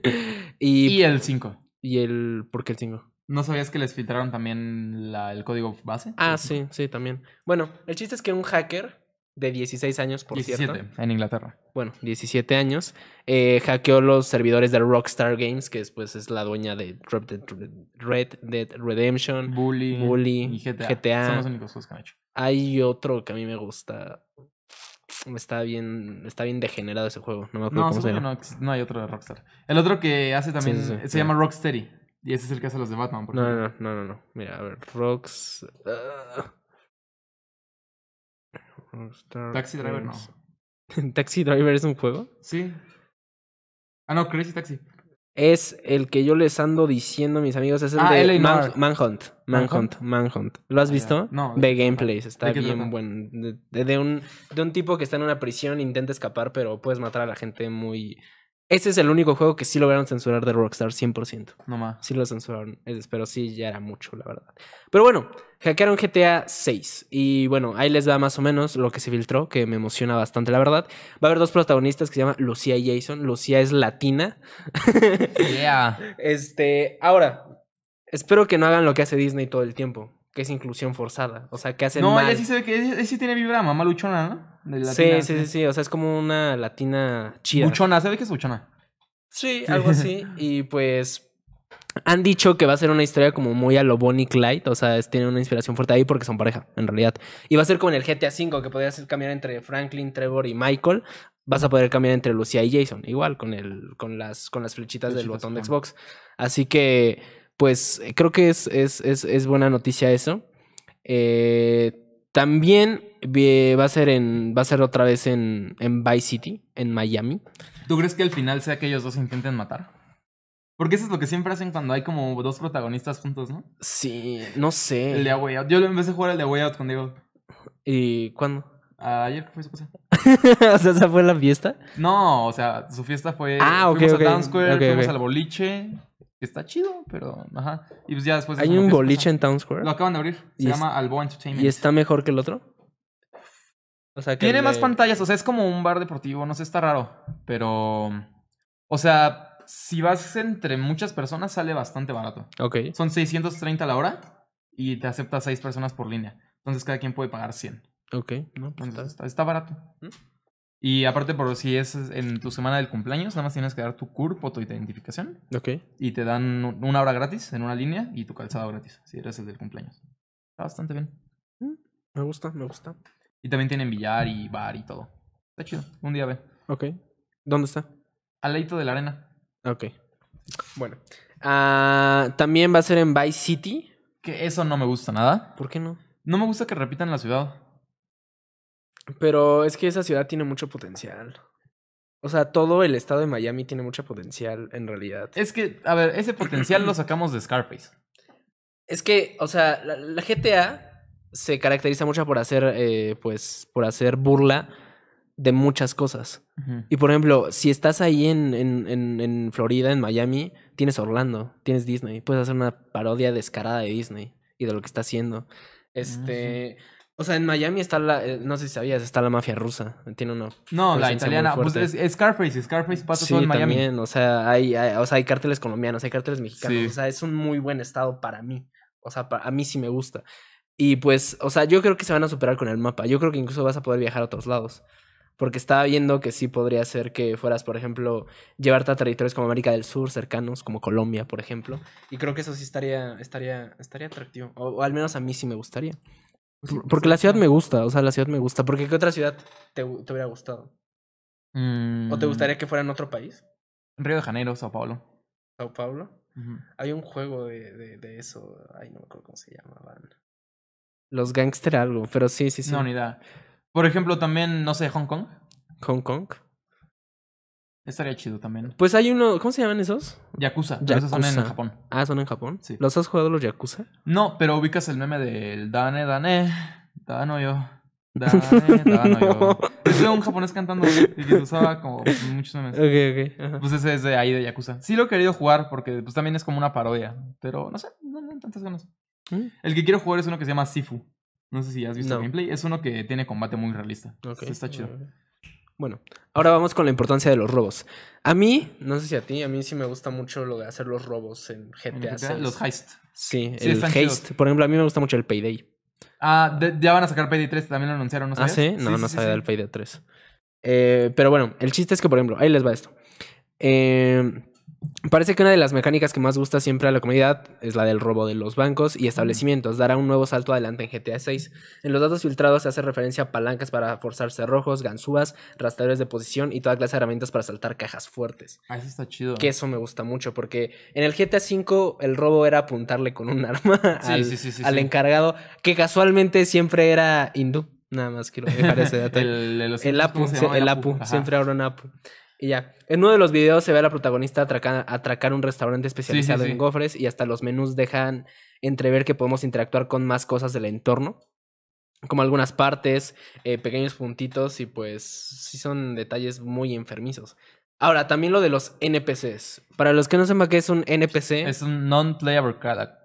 y, el 5. Y el... ¿Por qué el 5? ¿No sabías que les filtraron también el código base? Ah, sí, sí, también. Bueno, el chiste es que un hacker de 16 años, por 17, cierto. en Inglaterra. Bueno, 17 años. Eh, hackeó los servidores de Rockstar Games, que después es la dueña de Red Dead, Redemption, Bully, Bully GTA. Son los únicos juegos que han hecho. Hay otro que a mí me gusta. Está bien, está bien degenerado ese juego. No me acuerdo no, hay otro de Rockstar. El otro que hace también se llama Rocksteady. Y ese es el que hace los de Batman. Por no, no, no, no, no. Mira, a ver. Ah. Rocks. Taxi Driver no. ¿Taxi Driver es un juego? Sí. Ah, no, Crazy Taxi. Es el que yo les ando diciendo, mis amigos. Es el ah, de Manhunt. Manhunt. Manhunt. ¿Lo has ah, visto? No. De, gameplays. Está bien bueno. De, de, un, de un tipo que está en una prisión, intenta escapar, pero puedes matar a la gente muy ese es el único juego que sí lograron censurar de Rockstar 100%. No más. Sí lo censuraron, pero sí ya era mucho, la verdad. Pero bueno, hackearon GTA 6 y bueno, ahí les da más o menos lo que se filtró, que me emociona bastante, la verdad. Va a haber dos protagonistas que se llaman Lucía y Jason. Lucía es latina. Yeah. este, ahora, espero que no hagan lo que hace Disney todo el tiempo que es inclusión forzada. O sea, que hacen. No, mal. ella sí se ve que sí tiene vibra, mamá luchona, ¿no? sí, sí, sí, O sea, es como una latina chida. Luchona, ve que es luchona? Sí, algo así. y pues. Han dicho que va a ser una historia como muy a lo Bonnie Clyde, o sea, tiene una inspiración fuerte ahí porque son pareja, en realidad. Y va a ser como en el GTA V, que podrías cambiar entre Franklin, Trevor y Michael. Vas a poder cambiar entre Lucía y Jason, igual con el, con las, con las flechitas del botón de Xbox. Así que pues eh, creo que es, es, buena noticia eso. Eh, también va a ser en. Va a ser otra vez en, en Vice City, en Miami. ¿Tú crees que al final sea que ellos dos intenten matar? Porque eso es lo que siempre hacen cuando hay como dos protagonistas juntos, ¿no? Sí, no sé. El de Away Out. Yo empecé a jugar el de Away Out con Diego. ¿Y cuándo? Ah, ayer fue su cosa. o sea, ¿esa fue la fiesta? No, o sea, su fiesta fue. Ah, ok. Fuimos a Square, fuimos al boliche está chido, pero ajá. Y pues ya después... Hay un boliche en Town Square. Lo acaban de abrir. Se llama Albo Entertainment. ¿Y está mejor que el otro? O sea, Tiene más pantallas, o sea, es como un bar deportivo, no sé, está raro, pero... O sea, si vas entre muchas personas sale bastante barato. Ok. Son 630 a la hora y te aceptas 6 personas por línea. Entonces cada quien puede pagar 100. Ok, pues está... barato. ¿Mm? Y aparte, por si es en tu semana del cumpleaños, nada más tienes que dar tu CURP o tu identificación. Ok. Y te dan una hora gratis en una línea y tu calzado gratis, si eres el del cumpleaños. Está bastante bien. Mm, me gusta, me gusta. Y también tienen billar y bar y todo. Está chido. Un día ve. Ok. ¿Dónde está? Al leito de la arena. Ok. Bueno. Ah, también va a ser en Vice City. Que eso no me gusta nada. ¿Por qué no? No me gusta que repitan la ciudad. Pero es que esa ciudad tiene mucho potencial. O sea, todo el estado de Miami tiene mucho potencial en realidad. Es que, a ver, ese potencial lo sacamos de Scarface. Es que, o sea, la, GTA se caracteriza mucho por hacer, eh, pues, por hacer burla de muchas cosas. Y por ejemplo, si estás ahí en, en, en, Florida, en Miami, tienes Orlando, tienes Disney. Puedes hacer una parodia descarada de Disney y de lo que está haciendo. Ah, este. O sea, en Miami está la, eh, no sé si sabías, está la mafia rusa. Tiene una. No, la italiana. Pues, Scarface, Scarface pasa todo en Miami. También, o sea, hay, o sea, hay cárteles colombianos, hay cárteles mexicanos. O sea, es un muy buen estado para mí. O sea, a mí sí me gusta. Y pues, o sea, yo creo que se van a superar con el mapa. Yo creo que incluso vas a poder viajar a otros lados. Porque estaba viendo que sí podría ser que fueras, por ejemplo, llevarte a territorios como América del Sur, cercanos, como Colombia, por ejemplo. Y creo que eso sí estaría, estaría, estaría atractivo. o al menos a mí sí me gustaría. Pues porque la ciudad me gusta, o sea, la ciudad me gusta. Porque ¿qué otra ciudad te, hubiera gustado? ¿O te mm. gustaría que fuera en otro país? Río de Janeiro, Sao Paulo. Sao Paulo. Hay un juego de, de, eso. Ay, no me acuerdo cómo se llamaban. Los gangster algo, pero sí, sí, sí. No, ni idea. Por ejemplo, también, no sé, Hong Kong. Hong Kong. Estaría chido también. Pues hay uno, ¿cómo se llaman esos? Yakuza, ya son en Japón. Ah, son en Japón. Sí. ¿Los has jugado los Yakuza? No, pero ubicas el meme del Dane, Dane, Dano yo. Dane, Dano yo. es un japonés cantando y que usaba como muchos memes. Pues ese es de ahí de Yakuza. Sí lo he querido jugar porque pues también es como una parodia, pero no sé, no, tengo tantas ganas. Mm. El que quiero jugar es uno que se llama Sifu. No sé si has visto el gameplay. Es uno que tiene combate muy realista. Está chido. Bueno, ahora vamos con la importancia de los robos. A mí, no sé si a ti, a mí sí me gusta mucho lo de hacer los robos en GTA. Los heists. Sí, el heist. Por ejemplo, a mí me gusta mucho el Payday. Ah, ya van a sacar Payday 3, también lo anunciaron, ¿no ah, sabías? Ah, sí, no, no, sabía del Payday 3. Eh, pero bueno, el chiste es que, por ejemplo, ahí les va esto. Eh, Parece que una de las mecánicas que más gusta siempre a la comunidad es la del robo de los bancos y establecimientos. Dará un nuevo salto adelante en GTA VI En los datos filtrados se hace referencia a palancas para forzar cerrojos, ganzúas, rastreadores de posición y toda clase de herramientas para saltar cajas fuertes. eso ah, está chido. Que ¿eh? eso me gusta mucho porque en el GTA V el robo era apuntarle con un arma al, encargado, que casualmente siempre era hindú. Nada más quiero dejar ese dato. el, apu, siempre ahora un apu. Y ya. En uno de los videos se ve a la protagonista atracar, un restaurante especializado en gofres y hasta los menús dejan entrever que podemos interactuar con más cosas del entorno. Como algunas partes, eh, pequeños puntitos y pues sí son detalles muy enfermizos. Ahora, también lo de los NPCs. Para los que no sepan qué es un NPC. Es un non-playable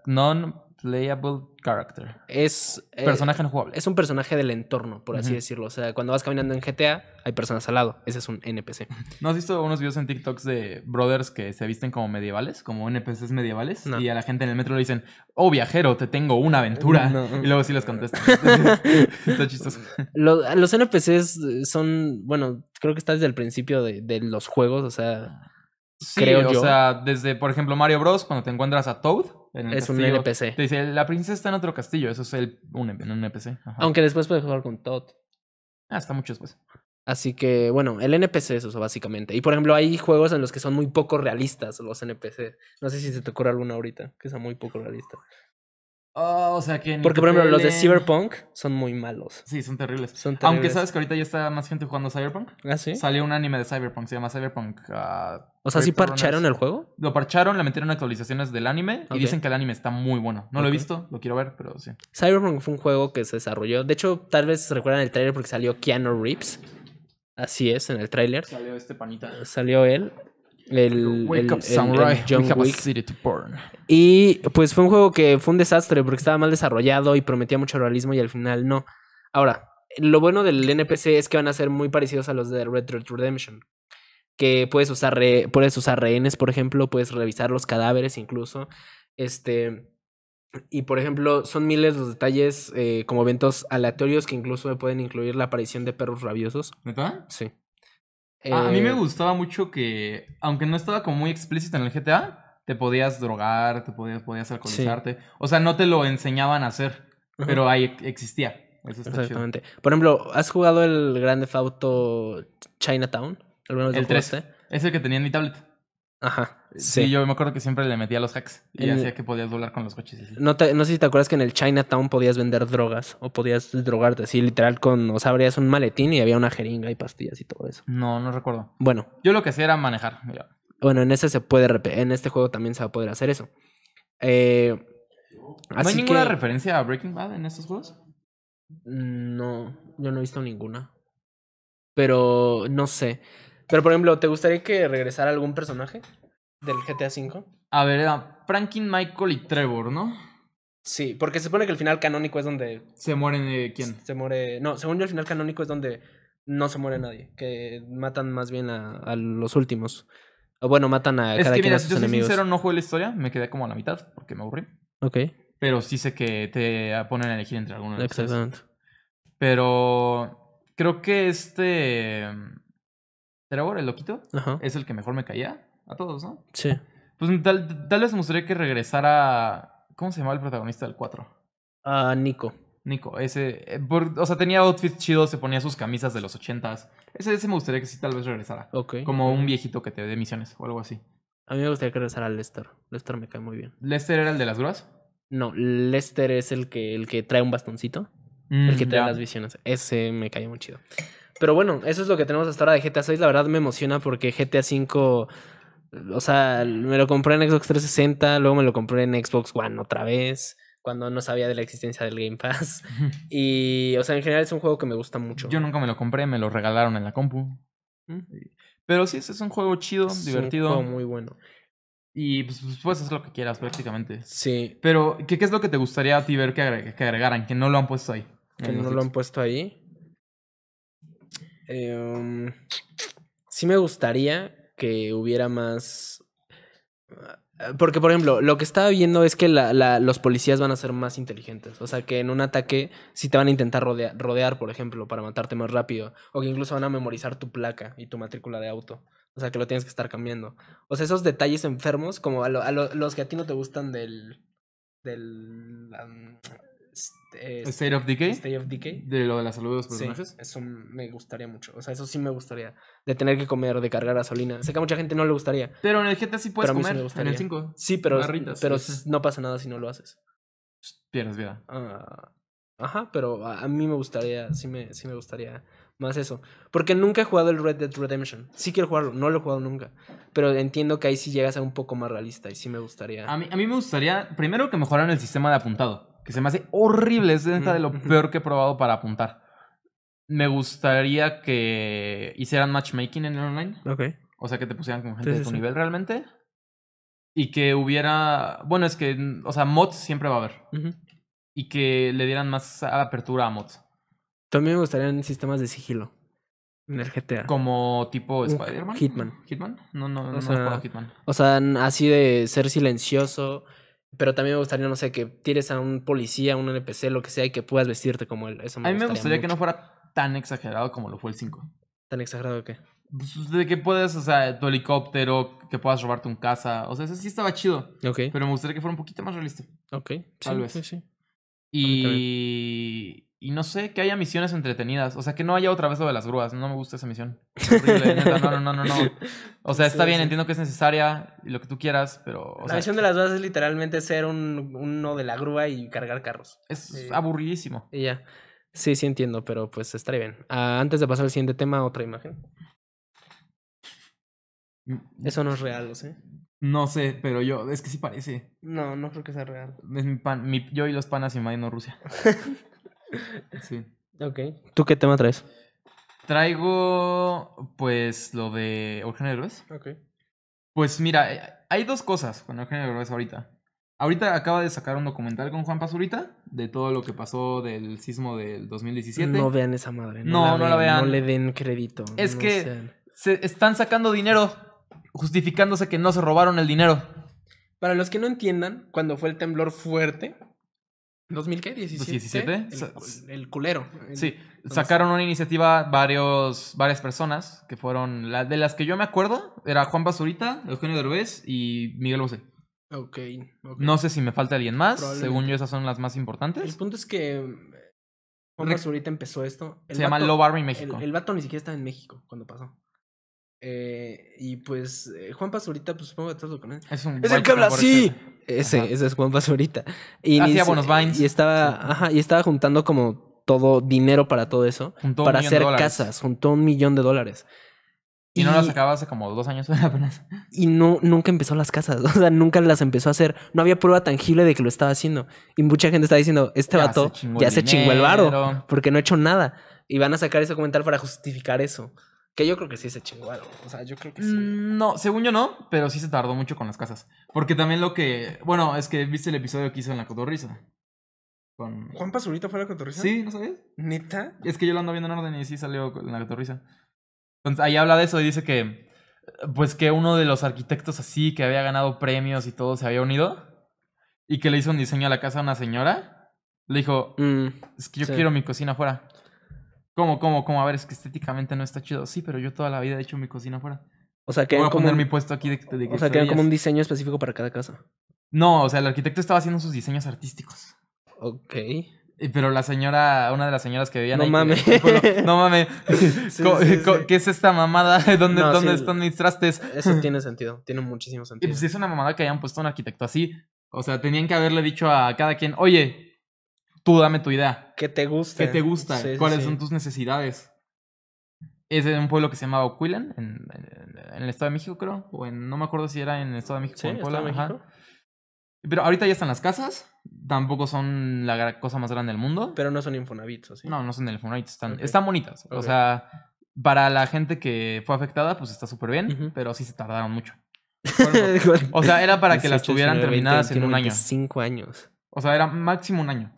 non playable character. Es. Eh, personaje en jugable. Es un personaje del entorno, por así decirlo. O sea, cuando vas caminando en GTA, hay personas al lado. Ese es un NPC. ¿No has visto unos videos en TikToks de brothers que se visten como medievales, como NPCs medievales? Y a la gente en el metro le dicen, oh viajero, te tengo una aventura. Y luego sí les contestan. está chistoso. Los, NPCs eh, son. Bueno, creo que está desde el principio de, los juegos, o sea. Sí, creo o sea, desde, por ejemplo, Mario Bros, cuando te encuentras a Toad, es un NPC. dice, la princesa está en otro castillo. Eso es un, NPC. Aunque después puedes jugar con Todd. Ah, está mucho después. Así que, bueno, el NPC es eso, básicamente. Y por ejemplo, hay juegos en los que son muy poco realistas los NPC. No sé si se te ocurre Alguna ahorita que sea muy poco realista. Oh, porque, por ejemplo, los de Cyberpunk son muy malos. Sí, son terribles. Aunque sabes que ahorita ya está más gente jugando Cyberpunk. Ah, sí. Salió un anime de Cyberpunk, se llama Cyberpunk. Ah, o sea, ¿sí parcharon el juego? Lo parcharon, le metieron actualizaciones del anime y dicen que el anime está muy bueno. No lo he visto, lo quiero ver, pero sí. Cyberpunk fue un juego que se desarrolló. De hecho, tal vez recuerdan el trailer porque salió Keanu Reeves. Así es, en el tráiler. Salió este panita. Salió él. El, Wake el, up, to Y pues fue un juego que fue un desastre porque estaba mal desarrollado y prometía mucho realismo y al final no. Ahora, lo bueno del NPC es que van a ser muy parecidos a los de Red Dead Redemption. Que puedes usar, re puedes usar rehenes, por ejemplo, puedes revisar los cadáveres incluso. Este. Y por ejemplo, son miles los detalles eh, como eventos aleatorios que incluso pueden incluir la aparición de perros rabiosos. ¿Verdad? Sí. Ah, a mí me eh, gustaba mucho que, aunque no estaba como muy explícito en el GTA, te podías drogar, te podías, podías alcoholizarte. O sea, no te lo enseñaban a hacer, pero ahí existía. Eso Exactamente. Por ejemplo, ¿has jugado el grande Theft Chinatown? el 3. que tenía en mi tablet. Ajá. Sí, yo me acuerdo que siempre le metía los hacks y mm. hacía que podías doblar con los coches. No, te, no sé si te acuerdas que en el Chinatown podías vender drogas o podías drogarte así, literal, con. O sea, abrías un maletín y había una jeringa y pastillas y todo eso. No, no recuerdo. Bueno. Yo lo que hacía era manejar. Bueno, en ese se puede. En este juego también se va a poder hacer eso. Eh, ¿No hay ninguna referencia a Breaking Bad en estos juegos? Mm, no, yo no he visto ninguna. Pero no sé. Pero, por ejemplo, ¿te gustaría que regresara algún personaje del GTA V? A ver, era Franklin, Michael y Trevor, ¿no? Sí, porque se supone que el final canónico es donde... ¿Se mueren eh, quién? Se muere... No, según yo el final canónico es donde no se muere nadie. Que matan más bien a, los últimos. O bueno, matan a es que, mira, a yo Soy sincero, no jugué la historia. Me quedé como a la mitad porque me aburrí. Ok. Pero sí sé que te ponen a elegir entre algunos. Exactamente. Pero creo que este... Trevor, el loquito, es el que mejor me caía a todos, ¿no? Sí. Pues tal, tal vez me gustaría que regresara. ¿Cómo se llamaba el protagonista del 4? Ah, Nico. Nico, ese. Eh, o sea, tenía outfits chidos, se ponía sus camisas de los ochentas Ese, me gustaría que sí, tal vez regresara. Ok. Como un viejito que te dé misiones o algo así. A mí me gustaría que regresara Lester. Lester me cae muy bien. ¿Lester era el de las grúas? No, Lester es el que, el que trae un bastoncito. el que mm, trae las visiones. Ese me cae muy chido. Pero bueno, eso es lo que tenemos hasta ahora de GTA 6. La verdad me emociona porque GTA 5... O sea, me lo compré en Xbox 360, luego me lo compré en Xbox One otra vez, cuando no sabía de la existencia del Game Pass. Y, o sea, en general es un juego que me gusta mucho. Yo nunca me lo compré, me lo regalaron en la compu. Pero sí, es un juego chido, divertido. Un juego muy bueno. Y pues, pues, pues, es lo que quieras prácticamente. Sí. Pero, ¿qué, qué es lo que te gustaría a ti ver que, agregaran? Que no lo han puesto ahí. Que no lo han puesto ahí. Em, sí me gustaría que hubiera más... Ah, porque, por ejemplo, lo que estaba viendo es que los policías van a ser más inteligentes. O sea, que en un ataque sí te van a intentar rodear, por ejemplo, para matarte más rápido. O que incluso van a memorizar tu placa y tu matrícula de auto. O sea, que lo tienes que estar cambiando. O sea, esos detalles enfermos, como los que a ti no te gustan del... Este, State of Decay. De lo de las saludos de personajes. eso me gustaría mucho. O sea, eso sí me gustaría. De tener que comer, de cargar gasolina. Sé que a mucha gente no le gustaría. Pero en el GTA sí puedes comer. en el 5. Sí, pero, pero no pasa nada si no lo haces. Pues, pierdes vida. Ah, ajá, pero a, mí me gustaría. Sí me, sí me gustaría más eso. Porque nunca he jugado el Red Dead Redemption. Sí quiero jugarlo, no lo he jugado nunca. Pero entiendo que ahí sí llegas a un poco más realista y sí me gustaría. A mí, a mí me gustaría, primero, que mejoraran el sistema de apuntado que se me hace horrible, es de lo peor que he probado para apuntar. Me gustaría que hicieran matchmaking en el online. Ok. O sea, que te pusieran con gente de tu nivel realmente. Y que hubiera. Bueno, es que. O sea, mods siempre va a haber. Y que le dieran más apertura a mods. También me gustarían sistemas de sigilo. En el GTA. Como tipo Spider-Man. Hitman. Hitman. No, no, no O sea, así de ser silencioso pero también me gustaría, no sé, que tires a un policía, un NPC, lo que sea, y que puedas vestirte como él. Eso me a mí me gustaría que no fuera tan exagerado como lo fue el 5. ¿Tan exagerado qué? Pues, pues, de que puedes, o sea, tu helicóptero, que puedas robarte un casa. O sea, eso sí estaba chido. Okay. Pero me gustaría que fuera un poquito más realista. Ok. Tal vez. Sí, sí. Y. Y no sé, que haya misiones entretenidas. O sea, que no haya otra vez lo de las grúas. No me gusta esa misión. Horrible, no, no, no, no, no. O sea, está bien, entiendo que es necesaria y lo que tú quieras, pero. O la misión de las grúas es literalmente ser un, uno de la grúa y cargar carros. Es aburridísimo. Y ya. Sí, sí entiendo, pero pues está bien. Ah, antes de pasar al siguiente tema, otra imagen. Mm. Eso no es real, sé No sé, pero yo. Es que sí parece. No, no creo que sea real. mi pan. Mi, yo y los panas invadiendo Rusia. Sí. Ok. ¿Tú qué tema traes? Traigo, pues, lo de Eugenio Derbez. Ok. Pues mira, eh, hay dos cosas con Eugenio Derbez ahorita. Ahorita acaba de sacar un documental con Juan Pazurita de todo lo que pasó del sismo del 2017. No vean esa madre. No, no la, vean, No le den crédito. Es que se están sacando dinero justificándose que no se robaron el dinero. Para los que no entiendan, cuando fue el temblor fuerte, 2017, ¿17? El, culero. sí, sacaron una iniciativa varios, varias personas que fueron, de las que yo me acuerdo, era Juan Basurita, Eugenio Derbez y Miguel Bosé. Okay, No sé si me falta alguien más, según yo esas son las más importantes. El punto es que eh, Juan Basurita empezó esto. se llama Low Low en México. El, vato ni siquiera estaba en México cuando pasó. Eh, y pues eh, Juan Pazurita, pues supongo que todo con él Es, el que habla así. Ese, ese es Juan Pazurita. Y Hacía buenos vines. Y estaba, ajá, y estaba juntando como todo dinero para todo eso. para hacer casas. Juntó un millón de dólares. Y, no las sacaba hace como dos años apenas. Y no, nunca empezó las casas. O sea, nunca las empezó a hacer. No había prueba tangible de que lo estaba haciendo. Y mucha gente está diciendo, este vato ya se chingó el varo. Porque no ha hecho nada. Y van a sacar ese comentario para justificar eso. Que yo creo que sí se chingó O sea, yo creo que sí. Mm, no, según yo no, pero sí se tardó mucho con las casas. Porque también lo que. Bueno, es que viste el episodio que hizo en la cotorrisa. Con... ¿Juan Pazurita fue a la cotorrisa? Sí, ¿no sabes? ¿Neta? Es que yo lo ando viendo en orden y sí salió en la cotorrisa. Entonces ahí habla de eso y dice que. Pues que uno de los arquitectos así que había ganado premios y todo se había unido. Y que le hizo un diseño a la casa a una señora. Le dijo: mm, Es que yo quiero mi cocina afuera. ¿Cómo, cómo, cómo? A ver, es que estéticamente no está chido. Sí, pero yo toda la vida he hecho mi cocina afuera. O sea, que Voy a poner mi puesto aquí de, O sea, que como un diseño específico para cada casa. No, o sea, el arquitecto estaba haciendo sus diseños artísticos. Ok. Pero la señora, una de las señoras que veían no Mames. no mames. ¿Qué es esta mamada? ¿Dónde, ¿dónde están mis trastes? Eso tiene sentido, tiene muchísimo sentido. Y pues es una mamada que hayan puesto un arquitecto así. O sea, tenían que haberle dicho a cada quien, oye, tú dame tu idea. ¿Qué te gusta? ¿Qué te gusta? ¿Cuáles son tus necesidades? Es de un pueblo que se llamaba Oquilan, en, el Estado de México, creo. O no me acuerdo si era en el Estado de México o en Puebla. Pero ahorita ya están las casas. Tampoco son la cosa más grande del mundo. Pero no son Infonavits, No, no son infonavits, Infonavit. Están, están bonitas. O sea, para la gente que fue afectada, pues está súper bien. Pero sí se tardaron mucho. o sea, era para que las tuvieran terminadas en un año. Cinco años. O sea, era máximo un año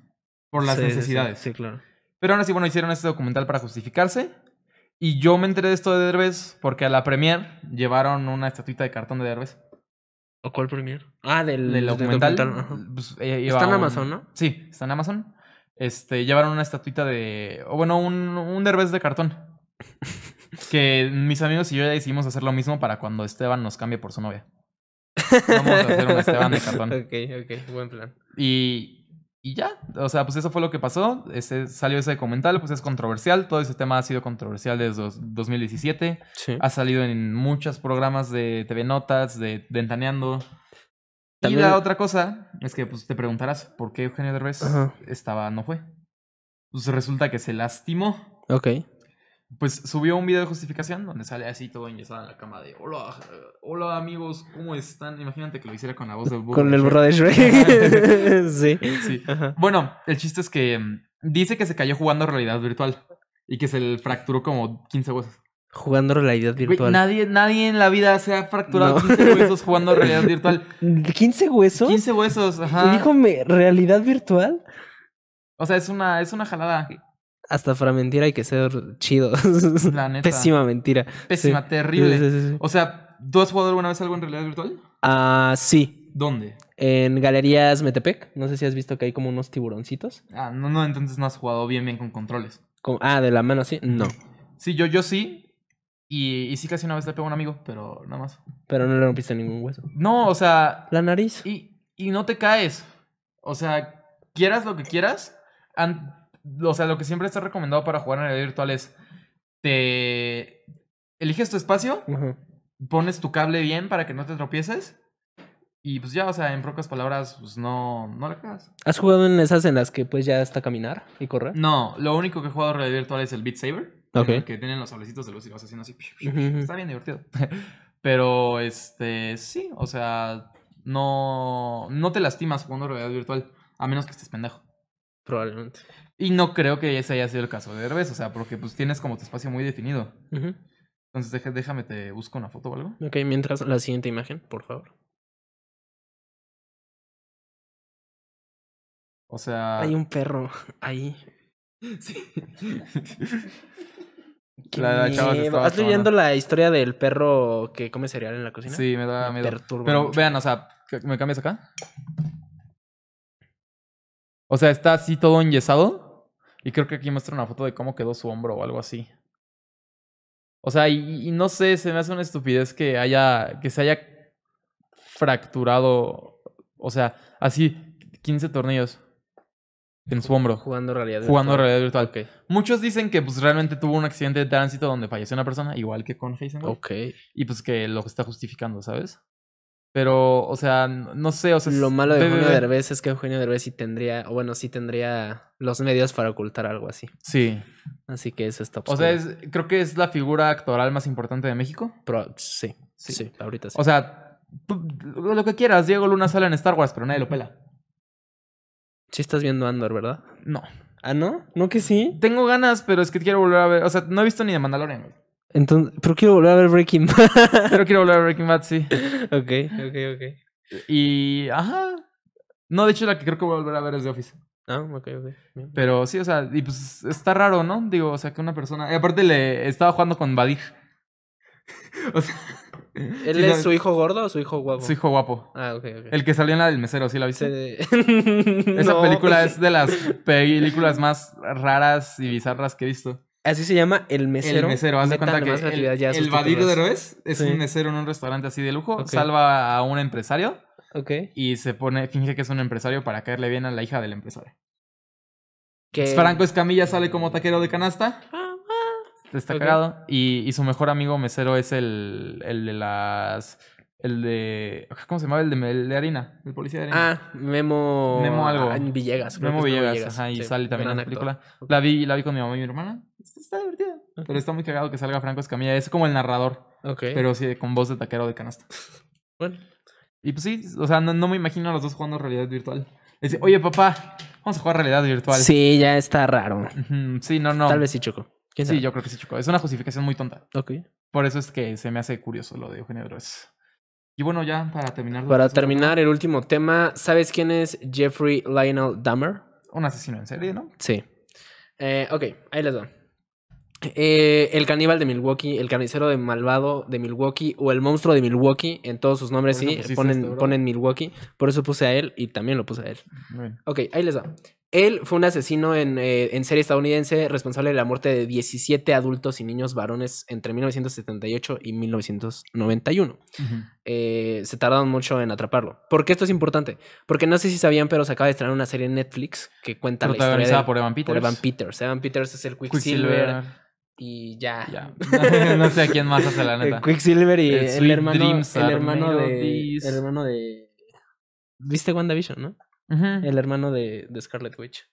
por las necesidades. Sí, claro. Pero aún así, bueno, hicieron este documental para justificarse. Y yo me enteré de esto de Derbez porque a la premier llevaron una estatuita de cartón de Derbez. ¿O cuál premier? Ah, del, documental. Pues, eh, está en Amazon, ¿no? Sí, está en Amazon. Este, llevaron una estatuita de. O bueno, un, un Derbez de cartón. que mis amigos y yo ya decidimos hacer lo mismo para cuando Esteban nos cambie por su novia. Vamos a hacer un Esteban de cartón. ok, ok, buen plan. Y y ya, o sea, pues eso fue lo que pasó. ese salió ese comentario, pues es controversial. Todo ese tema ha sido controversial desde 2017. Ha salido en muchos programas de TV Notas, de Dentaneando. Y la otra cosa es que pues, te preguntarás por qué Eugenio Derbez estaba, no fue. Pues resulta que se lastimó. Ok pues subió un video de justificación donde sale así todo enyesado en la cama de hola, hola amigos, ¿cómo están? Imagínate que lo hiciera con la voz del burro. Con el burro de Shrek. sí. Eh, bueno, el chiste es que mm, dice que se cayó jugando realidad virtual y que se le fracturó como 15 huesos. Jugando realidad virtual. nadie, nadie en la vida se ha fracturado 15 huesos jugando realidad virtual. ¿15 huesos? 15 huesos, ajá. Díjome, ¿realidad virtual? O sea, es una, es una jalada hasta fuera mentira hay que ser chido. La neta. Pésima mentira. Pésima, terrible. o sea, ¿tú has jugado alguna vez algo en realidad virtual? Ah, sí. ¿Dónde? En Galerías Metepec. No sé si has visto que hay como unos tiburoncitos. Ah, no, no, entonces no has jugado bien, bien con controles. ah, de la mano, sí. No. Sí, yo, yo sí. Y, sí, casi una vez le pego a un amigo, pero nada más. Pero no le rompiste ningún hueso. No, o sea. La nariz. Y, y no te caes. O sea, quieras lo que quieras o sea, lo que siempre está recomendado para jugar en realidad virtual es, te eliges tu espacio, pones tu cable bien para que no te tropieces. Y pues ya, o sea, en pocas palabras, pues no, no la cagas. ¿Has jugado en esas en las que pues ya hasta caminar y correr? No, lo único que he jugado en realidad virtual es el Beat Saber. Que tienen los sablecitos de luz y vas haciendo así. Está bien divertido. Pero, este, sí, o sea, no, no te lastimas jugando realidad virtual, a menos que estés pendejo. Probablemente. Y no creo que ese haya sido el caso de Herbes o sea, porque pues tienes como tu espacio muy definido. Entonces déjame, te busco una foto o algo. Ok, mientras la siguiente imagen, por favor. O sea... Hay un perro ahí. Sí. La, ¿Estás leyendo la historia del perro que come cereal en la cocina? Sí, me da miedo. Pero vean, o sea, ¿me cambias acá? O sea, está así todo enyesado. Y creo que aquí muestra una foto de cómo quedó su hombro o algo así. O sea, y, no sé, se me hace una estupidez que haya. que se haya fracturado. O sea, así 15 tornillos en su hombro. Jugando realidad virtual. Jugando realidad virtual. Muchos dicen que pues realmente tuvo un accidente de tránsito donde falleció una persona, igual que con Heisenberg. Ok. Y pues que lo está justificando, ¿sabes? Pero, o sea, no sé, o sea... Lo malo de, Eugenio Derbez es que Eugenio Derbez sí tendría, o bueno, sí tendría los medios para ocultar algo así. Sí. Así que eso está O sea, creo que es la figura actoral más importante de México. Pero, sí, sí, ahorita sí. O sea, lo que quieras, Diego Luna sale en Star Wars, pero nadie lo pela. Sí estás viendo Andor, ¿verdad? No. ¿Ah, no? ¿No que sí? Tengo ganas, pero es que quiero volver a ver... O sea, no he visto ni de Mandalorian, entonces, pero quiero volver a ver Breaking Bad. pero quiero volver a ver Breaking Bad, sí. Ok, ok, ok. Y, ajá. No, de hecho, la que creo que voy a volver a ver es The Office. Ah, ok, ok. Pero sí, o sea, y pues está raro, ¿no? Digo, o sea, que una persona. aparte, le estaba jugando con Vadir o sea. ¿Él es su hijo gordo o su hijo guapo? Su hijo guapo. Ah, ok, ok. El que salió en la del mesero, ¿sí la viste? Esa película es de las películas más raras y bizarras que he visto. Así se llama el mesero. El mesero, haz de cuenta que el, el de revés es un mesero en un restaurante así de lujo. Salva a un empresario. Ok. Y se pone, finge que es un empresario para caerle bien a la hija del empresario. Que... Franco Escamilla sale como taquero de canasta. Ah, ah. Está Y, y, su mejor amigo mesero es el, el de las el de. ¿Cómo se llama? El de, harina. El policía de harina. Ah, Memo. Memo algo. Ah, Villegas. Memo Villegas, Ajá, y sale también en la película. La, vi, la vi con mi mamá y mi hermana. Está, divertido. Pero está muy cagado que salga Franco Escamilla. Es como el narrador. Ok. Pero sí, con voz de taquero de canasta. bueno. Y pues sí, o sea, no, me imagino a los dos jugando realidad virtual. Decir, oye, papá, vamos a jugar realidad virtual. Sí, ya está raro. sí, no, no. Tal vez sí choco. Sí, yo creo que sí choco. Es una justificación muy tonta. Ok. Por eso es que se me hace curioso lo de Eugenio es. Y bueno, ya para terminar. Para terminar el último tema, ¿sabes quién es Jeffrey Lionel Dahmer? Un asesino en serie, ¿no? Sí. Eh, ok, ahí les va. Eh, el caníbal de Milwaukee, el carnicero de malvado de Milwaukee o el monstruo de Milwaukee, en todos sus nombres sí, pues este, ponen, Milwaukee. Por eso puse a él y también lo puse a él. Ok, ahí les va. Él fue un asesino eh, en, serie estadounidense responsable de la muerte de 17 adultos y niños varones entre 1978 y 1991. Eh, se tardaron mucho en atraparlo. ¿Por qué esto es importante? Porque no sé si sabían, pero se acaba de estrenar una serie en Netflix que cuenta la historia de, por Evan Peters. Por Evan Peters. Evan Peters es el Quicksilver. y ya. ya. No, sé a quién más hace la neta. Quicksilver y el hermano de, el hermano de... ¿Viste WandaVision, no? El hermano de, Scarlet Witch.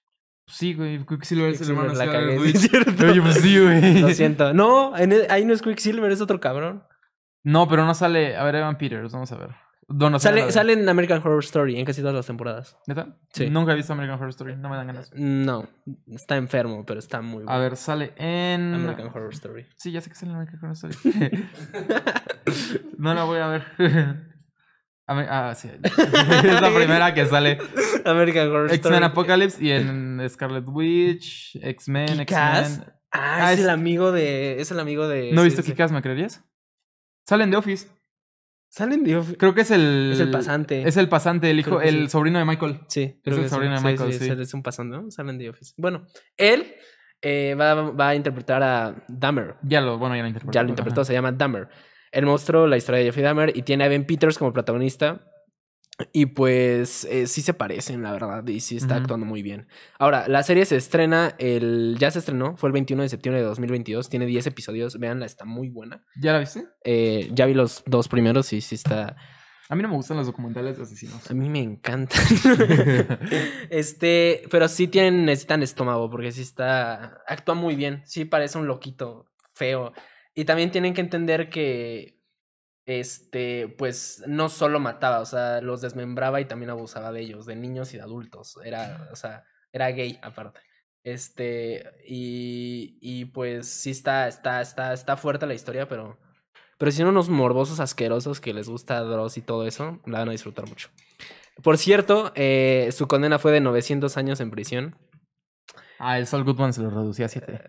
Sí, güey, Quicksilver es el hermano de Scarlet Witch. Oye, pues sí, güey. Lo siento. No, e, ahí no es Quicksilver, es otro cabrón. No, pero no sale. A ver, Evan Peters, vamos a ver. sale, sale en American Horror Story en casi todas las temporadas. ¿Neta? Sí. Nunca he visto American Horror Story, no me dan ganas. No, está enfermo, pero está muy bueno. A ver, sale en. American Horror Story. Sí, ya sé que sale en American Horror Story. no la voy a ver. Ah, sí. es la primera que sale. American Horror X-Men Apocalypse y en Scarlet Witch, X-Men, X-Men. Ah, ah es, el amigo de. Es el amigo de. ¿No viste visto me Salen de Office. Salen de Office. Creo que es el. Es el pasante. Es el pasante, el hijo, el sobrino de Michael. Sí, es el sobrino de Michael. Sí, es un pasante, ¿no? Salen de Office. Bueno, él eh, va, va, a interpretar a Dahmer. Ya lo, bueno, ya lo interpretó. Ya lo interpretó, se llama Dahmer. El monstruo, la historia de Jeffrey Dahmer, y tiene a Ben Peters como protagonista. Y pues eh, sí se parecen, la verdad, y sí está actuando muy bien. Ahora, la serie se estrena, el ya se estrenó, fue el 21 de septiembre de 2022, tiene 10 episodios, veanla está muy buena. ¿Ya la viste? Eh, ya vi los dos primeros y sí está... A mí no me gustan los documentales de asesinos. A mí me encantan. este, pero sí tienen, necesitan estómago porque sí está... Actúa muy bien, sí parece un loquito feo. Y también tienen que entender que, este, pues no solo mataba, o sea, los desmembraba y también abusaba de ellos, de niños y de adultos. Era, o sea, era gay aparte. Este, y, y pues sí está, está, está, está fuerte la historia, pero... Pero si son unos morbosos asquerosos que les gusta Dross y todo eso, la van a disfrutar mucho. Por cierto, eh, su condena fue de 900 años en prisión. Ah, el Sol Goodman se lo reducía a 7.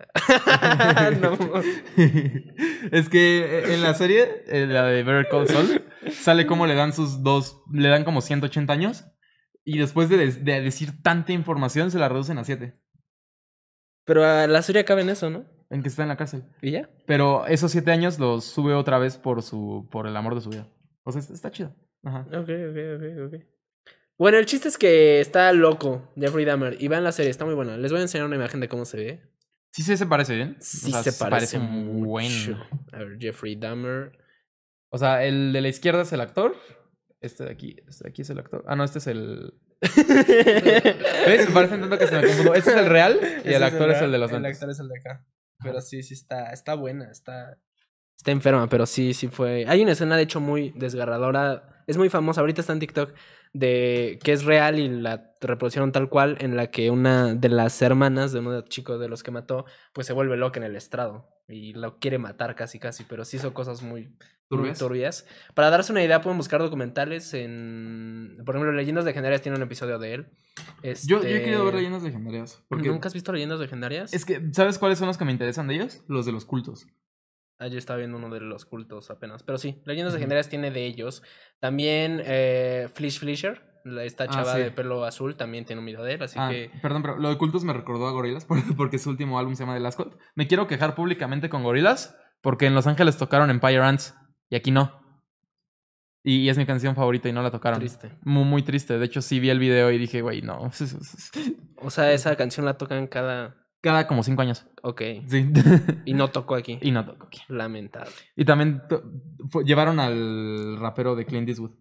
es que eh, en la serie, eh, la de Better Call sale como le dan sus dos, le dan como 180 años. Y después de, decir tanta información, se la reducen a 7. Pero ah, la serie acaba en eso, ¿no? En que está en la cárcel. ¿Y ya? Pero esos 7 años los sube otra vez por, su, por el amor de su vida. O sea, está chido. Ajá. Ok, ok, ok, ok. Bueno, el chiste es que está loco Jeffrey Dahmer y va en la serie, está muy buena. Les voy a enseñar una imagen de cómo se ve. Sí, sí se parece bien. ¿eh? Sí, se, parece, parece Bueno. A ver, Jeffrey Dahmer. O sea, el de la izquierda es el actor. Este de aquí, este de aquí es el actor. Ah, no, este es el. ¿Ves? parece tanto que se me confundió. Este es el real y este el actor es el, de los El actor es el de acá. Pero sí, sí está, está buena, está. Está enferma, pero sí, sí fue. Hay una escena, de hecho, muy desgarradora. Es muy famosa, ahorita está en TikTok de que es real y la reproducieron tal cual, en la que una de las hermanas de uno de los chicos de los que mató, pues se vuelve loca en el estrado y lo quiere matar casi casi, pero sí hizo cosas muy turbias. Para darse una idea, pueden buscar documentales en, por ejemplo, Leyendas Legendarias tiene un episodio de él. Yo, yo, he querido ver este, Leyendas Legendarias. Porque... ¿Nunca has visto Leyendas Legendarias? Es que, ¿sabes cuáles son los que me interesan de ellos? Los de los cultos. Allí estaba viendo uno de los cultos apenas. Pero sí, Leyendas de Generas tiene de ellos. También eh, Flish esta ah, chava de pelo azul, también tiene un video de él, así ah, que... Perdón, pero lo de cultos me recordó a Gorilas porque su último álbum se llama The Last Cult. Me quiero quejar públicamente con Gorilas porque en Los Ángeles tocaron Empire Ants y aquí no. Y, es mi canción favorita y no la tocaron. Triste. Muy, muy triste. De hecho, sí vi el video y dije, güey, no. o sea, esa canción la tocan cada cada como cinco años. Ok. Sí. y no tocó aquí. Y no tocó aquí. Lamentable. Y también llevaron al rapero de Clint Eastwood.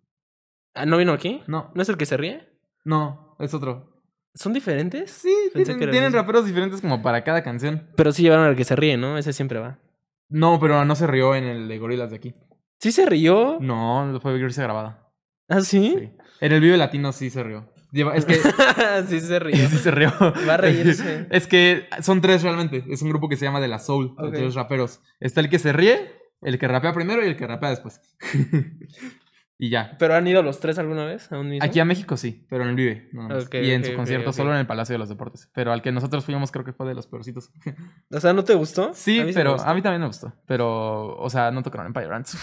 ¿Ah, ¿No vino aquí? No. ¿No es el que se ríe? No, es otro. ¿Son diferentes? Sí, tienen, tienen raperos diferentes como para cada canción. Pero sí llevaron al que se ríe, ¿no? Ese siempre va. No, pero no se rió en el de Gorilas de aquí. ¿Sí se rió? No, fue grabada. ¿Ah, sí? En el video Latino sí se rió es que. sí se rió. Va a reírse. es que son tres realmente. Es un grupo que se llama De La Soul, de tres raperos. Está el que se ríe, el que rapea primero y el que rapea después. y ya. ¿Pero han ido los tres alguna vez? A un mismo? Aquí a México sí, pero en el Vive. y en su concierto solo en el Palacio de los Deportes. Pero al que nosotros fuimos creo que fue de los peorcitos. o sea, ¿no te gustó? Sí, pero a mí también me gustó. Pero, o sea, no tocaron en Runs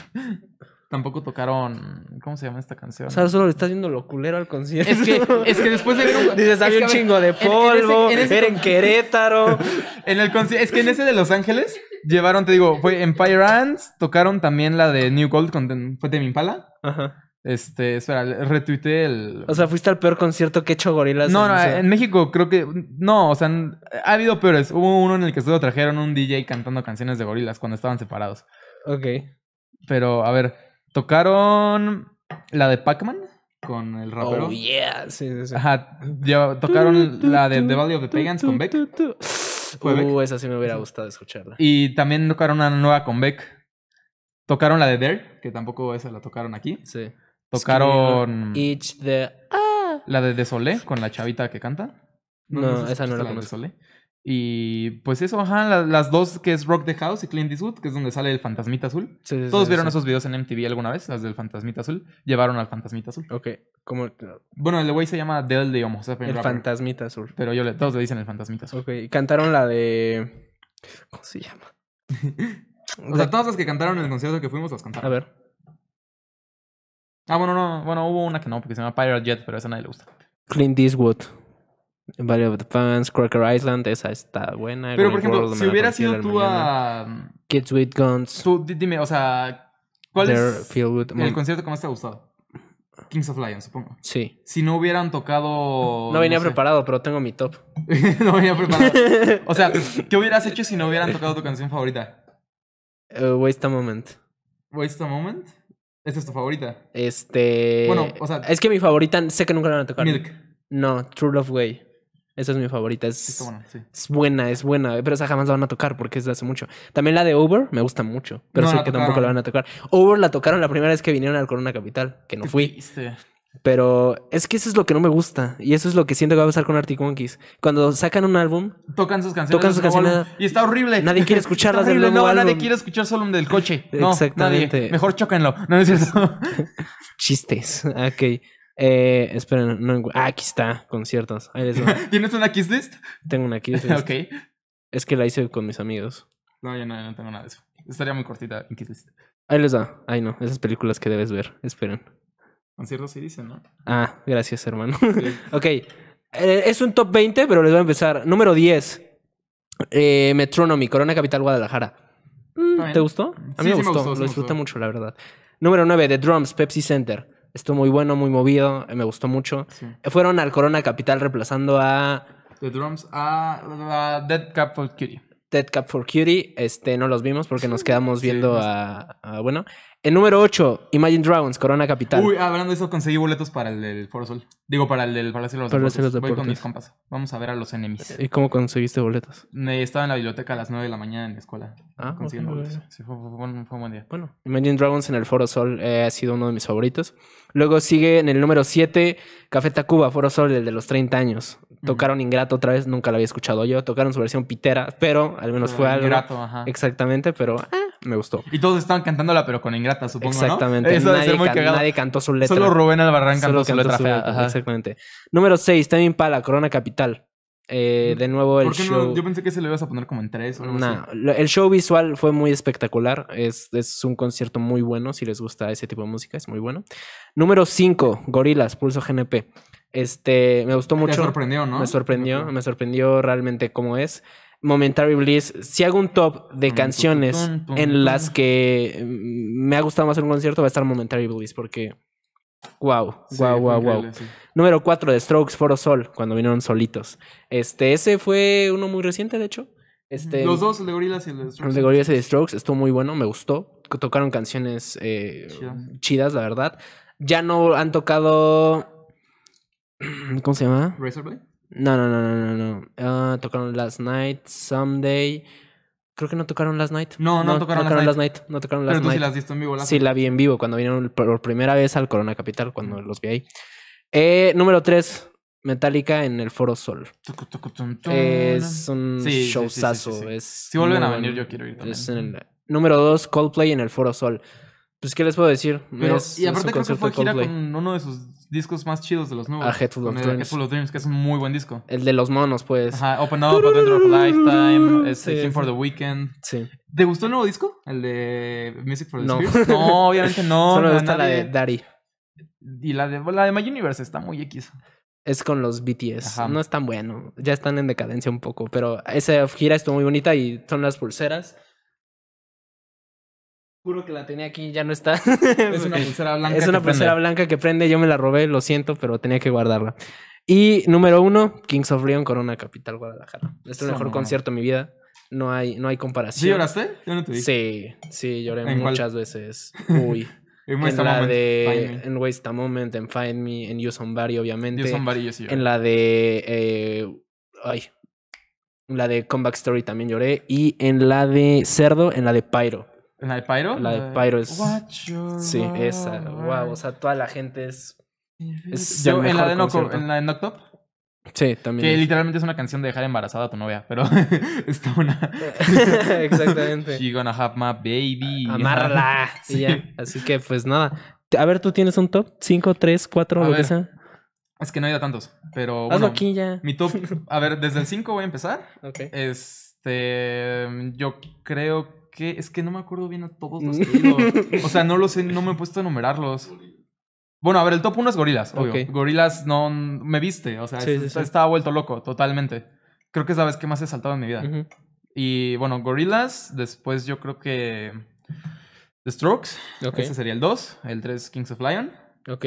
Tampoco tocaron. ¿Cómo se llama esta canción? O sea, solo le estás viendo lo culero al concierto. Es que, es que después de. Dices, un chingo de polvo. En, era en Querétaro. en el concierto... Es que en ese de Los Ángeles llevaron, te digo, fue Empire Ants. Tocaron también la de New Gold fue de Impala. Ajá. Este, espera, retuiteé el. O sea, fuiste al peor concierto que he hecho gorilas. No, en, no, en México creo que. No, o sea, ha habido peores. Hubo uno en el que solo trajeron un DJ cantando canciones de gorilas cuando estaban separados. Ok. Pero, a ver, Tocaron la de Pac-Man con el oh, rapero. Oh, yeah. tocaron la de The Valley of the Pagans con Beck. Fue uh, esa sí me hubiera gustado escucharla. Y también tocaron una nueva con Beck. Tocaron la de Dare, que tampoco esa la tocaron aquí. Sí. Tocaron. Each the... ah. La de Desolé con la chavita que canta. No, esa no es la De Desolé. Y pues eso, ajá, las, dos que es Rock the House y Clint Eastwood, que es donde sale el fantasmita azul. Todos vieron esos videos en MTV alguna vez, las del fantasmita azul. Llevaron al fantasmita azul. Ok, como... Bueno, el güey se llama Del de Homo El fantasmita azul. Pero yo todos le dicen el fantasmita azul. Ok, y cantaron la de... ¿Cómo se llama? o sea, todas las que cantaron en el concierto que fuimos las cantaron. A ver. Ah, bueno, no, bueno, hubo una que no, porque se llama Pirate Jet, pero esa nadie le gusta. Clint Eastwood. Valley of the Fans, Cracker Island, esa está buena. Pero, por ejemplo, si hubiera sido tú a... Mm, Kids with Guns. Tú, dime, o sea, ¿cuál es el concierto que más te ha gustado? Kings of Lions, supongo. Sí. Si no hubieran tocado... No venía preparado, pero tengo mi top. no venía preparado. O sea, ¿qué hubieras hecho si no hubieran tocado tu canción favorita? Eh, waste a Moment. ¿Waste a Moment? ¿Esta es tu favorita? Este... Bueno, o sea... Es que mi favorita, sé que nunca la van a tocar. Milk. No, True Love Way. Esa es mi favorita. Es, buena, es buena. Pero esa jamás la van a tocar porque es de hace mucho. También la de Over me gusta mucho. Pero sé que tampoco la van a tocar. Uber la tocaron la primera vez que vinieron al Corona Capital, que no fui. Pero es que eso es lo que no me gusta. Y eso es lo que siento que va a pasar con Arctic Monkeys. Cuando sacan un álbum. Tocan sus canciones. Tocan Y está horrible. Nadie quiere escucharlas del No, nadie quiere escuchar solo del coche. No, Exactamente. Mejor chóquenlo. no es cierto. Chistes. Ok. Eh, esperen, no ah, aquí está, conciertos. Ahí les va. ¿Tienes una kiss list? Tengo una kiss list. ok. Es que la hice con mis amigos. No, yo no, no tengo nada de eso. Estaría muy cortita en list. Ahí les da, Ay, no, esas películas que debes ver. Esperen. Conciertos sí dicen, ¿no? Ah, gracias, hermano. ok. Eh, es un top 20, pero les voy a empezar. Número 10. Eh, Metronomy, Corona Capital Guadalajara. Mm, ¿Te gustó? A mí me, gustó. me, gustó. Lo disfruté mucho, la verdad. Número 9, The Drums, Pepsi Center. Estuvo muy bueno, muy movido, eh, me gustó mucho. Eh, fueron al Corona Capital reemplazando a... The Drums a Dead Cap for Cutie. Dead Cap for Cutie, este, no los vimos porque nos quedamos viendo a, a, bueno, en número 8, Imagine Dragons, Corona Capital. Uy, hablando de eso, conseguí boletos para el del Foro Sol. Digo, para el del Palacio de los, Deportes. Voy con mis compas. Vamos a ver a los enemigos. ¿Y cómo conseguiste boletos? estaba en la biblioteca a las 9 de la mañana en la escuela. Ah, consiguiendo boletos. Sí, fue, un buen día. Bueno, Imagine Dragons en el Foro Sol eh, ha sido uno de mis favoritos. Luego sigue en el número 7, Café Tacuba, Foro Sol, el de los 30 años. Mm. Tocaron Ingrato otra vez, nunca lo había escuchado yo. Tocaron su versión pitera, pero al menos fue ah, algo. Ingrato, ajá. Exactamente, pero. Me gustó. Y todos estaban cantándola, pero con ingrata, supongo. Exactamente. Eso nadie, muy nadie, cantó su letra. Solo Rubén Albarrán cantó, su letra. fea. exactamente. Número 6, También Pala, Corona Capital. Eh, mm. de nuevo el show. Yo pensé que se lo ibas a poner como en tres. O el show visual fue muy espectacular. Es, es, un concierto muy bueno. Si les gusta ese tipo de música, es muy bueno. Número 5, Gorilas, Pulso GNP. Este, me gustó mucho. Me sorprendió, ¿no? Me sorprendió, me sorprendió realmente cómo es. Momentary Bliss, si hago un top de canciones en las que mm, me ha gustado más un concierto, va a estar Momentary Bliss, porque. Wow, wow, wow, Número 4 de Strokes Foro Sol, cuando vinieron solitos. Este, ese fue uno muy reciente, de hecho. Este, los dos, el de Gorillaz y el Strokes. El de y Strokes, estuvo muy bueno, me gustó. Tocaron canciones eh, chidas. chidas, la verdad. Ya no han tocado. ¿Cómo se llama? Razorblade. No, no, no, no, no. no. Ah, tocaron Last Night, Someday. Creo que no tocaron Last Night. No, no, tocaron, Last, Night. Last Night. No tocaron Last Pero tú Night. sí las viste en vivo. sí, la vi en vivo cuando vinieron por primera vez al Corona Capital, cuando los vi ahí. Eh, número 3. Metallica en el Foro Sol. Es un showzazo. si vuelven a venir, yo quiero ir también. número 2, Coldplay en el Foro Sol. Pues, ¿qué les puedo decir? es, y aparte creo que fue gira con uno de sus discos más chidos de los nuevos. A Headful of, of Dreams. que es un muy buen disco. El de los monos, pues. Ajá, Open Up, Adventure of Lifetime, este, for the Weekend. Sí. ¿Te gustó el nuevo disco? ¿El de Music for the no. No, obviamente no. Solo me gusta la de Daddy. Y la de, la de My Universe está muy X. Es con los BTS. Ajá. No es tan bueno. Ya están en decadencia un poco. Pero esa gira estuvo muy bonita y son las pulseras. Juro que la tenía aquí, ya no está. Es una pulsera blanca. es una que prende. blanca que prende, yo me la robé, lo siento, pero tenía que guardarla. Y número uno, Kings of Leon, Corona Capital, Guadalajara. este Es el mejor concierto de mi vida. No hay, no hay comparación. ¿Sí lloraste? Sí, sí, lloré muchas veces. Uy. en, la en Waste a Moment, en Find Me, en You Somebody, obviamente. En la de. Eh, ay. La de Comeback Story también lloré. Y en la de Cerdo, en la de Pyro en ¿La de Pyro? La de Pyro es. Sí, esa. Wow, o sea, toda la gente es. es en, la de en Noctop. Sí, también. Que literalmente es una canción de dejar embarazada a tu novia, pero está una. Exactamente. She gonna have my baby. Amarla. sí. Así que, pues nada. A ver, tú tienes un top: 5, 3, 4, lo que sea. Es que no hay ido tantos, pero. Hazlo bueno, aquí ya. Mi top. A ver, desde el 5 voy a empezar. ok. Este. Yo creo que es que no me acuerdo bien a todos los mm. O sea, no lo sé, no me he puesto a enumerarlos. Bueno, a ver, el top 1 es Gorilas, obvio. Gorilas no me viste, o sea, estaba vuelto loco, totalmente. Creo que es la vez que más he saltado en mi vida. Y bueno, Gorilas, después yo creo que The Strokes, ese sería el 2, el 3 Kings of Lion. Ok.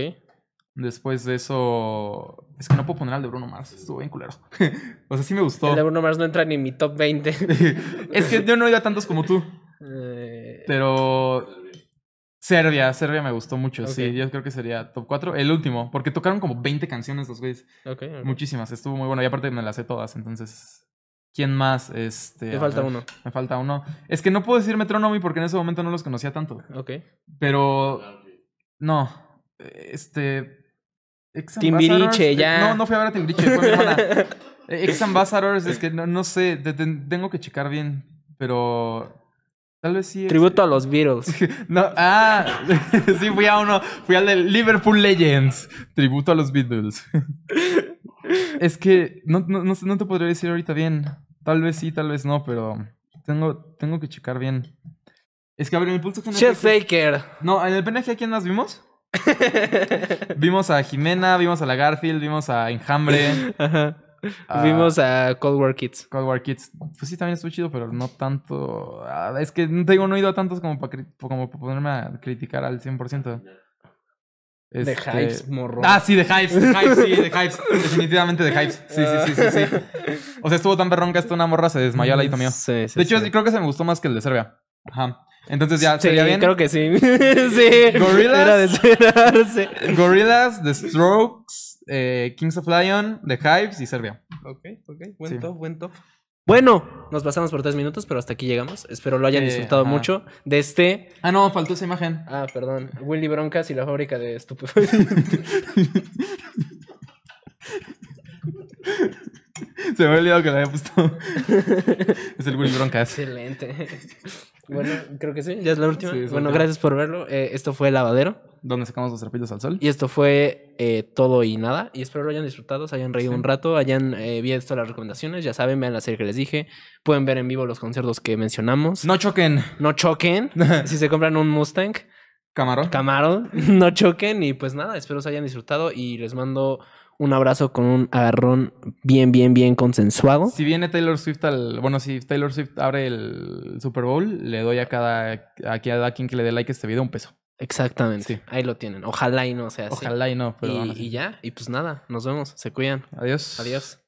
Después de eso. Es que no puedo poner al de Bruno Mars. Estuvo bien culero. o sea, sí me gustó. El de Bruno Mars no entra ni en mi top 20. es que yo no iba tantos como tú. Eh, pero. Serbia, Serbia me gustó mucho, sí, yo creo que sería top 4. El último, porque tocaron como 20 canciones los güeyes. Okay, Muchísimas, estuvo muy bueno y aparte me las sé todas, entonces. ¿Quién más? Este, me falta uno. Me falta uno. Es que no puedo decir Metronomy porque en ese momento no los conocía tanto. Ok. Pero. No. Este. Timbiriche, eh, ya. No, no fui a ver a Timbiriche, fue eh, Ex Ambassadors, es que no, sé, tengo que checar bien, pero Tal vez sí. Este Tributo a los Beatles. no, ah, sí, fui a uno, fui al de Liverpool Legends. Tributo a los Beatles. es que no, te podría decir ahorita bien. Tal vez sí, tal vez no, pero tengo, tengo que checar bien. Es que a mi pulso general. Chef Faker. No, en el PNG, ¿a quién más vimos? vimos a Jimena, vimos a la Garfield, vimos a Enjambre. Ajá vimos ah. a Cold War Kids. Cold War Kids. Pues sí, también estuvo chido, pero no tanto. Ah, es que no tengo no he ido a tantos como para como ponerme a criticar al 100%. Este, de Hypes, morro. Ah, sí, de Hypes de Hypes, sí, de Definitivamente de Hypes Sí, sí, sí, sí, O sea, estuvo tan perrón que hasta una morra se desmayó al hito mío. de hecho, creo que se me gustó más que el de Serbia. Ajá. Entonces ya sería bien. creo que sí. sí. Gorillas. de Gorillas, The Strokes. Eh, Kings of Lion, The Hives y Serbia. Ok, ok. Buen top, buen top. Bueno, nos pasamos por tres minutos, pero hasta aquí llegamos. Espero lo hayan disfrutado mucho de este. Ah, no, faltó esa imagen. Ah, perdón. Willy Broncas y la fábrica de estupefacientes. Se me había olvidado que lo había puesto. es el Will Broncas. Excelente. Bueno, creo que sí, ya es la última. bueno, gracias por verlo. Eh, esto fue El Lavadero. Donde sacamos los trapitos al sol. Y esto fue eh, todo y nada. Y espero lo hayan disfrutado, se hayan reído un rato, hayan eh, visto las recomendaciones. Ya saben, vean la serie que les dije. Pueden ver en vivo los conciertos que mencionamos. No choquen. No choquen. si se compran un Mustang. Camaro. Camaro. No choquen. Y pues nada, espero se hayan disfrutado y les mando un abrazo con un agarrón bien, bien, bien consensuado. Si viene Taylor Swift al. Bueno, si Taylor Swift abre el Super Bowl, le doy a cada. Aquí a quien que le dé like a este video un peso. Exactamente. Ahí lo tienen. Ojalá y no sea así. Ojalá y no, y ya. Y pues nada, nos vemos. Se cuidan. Adiós. Adiós.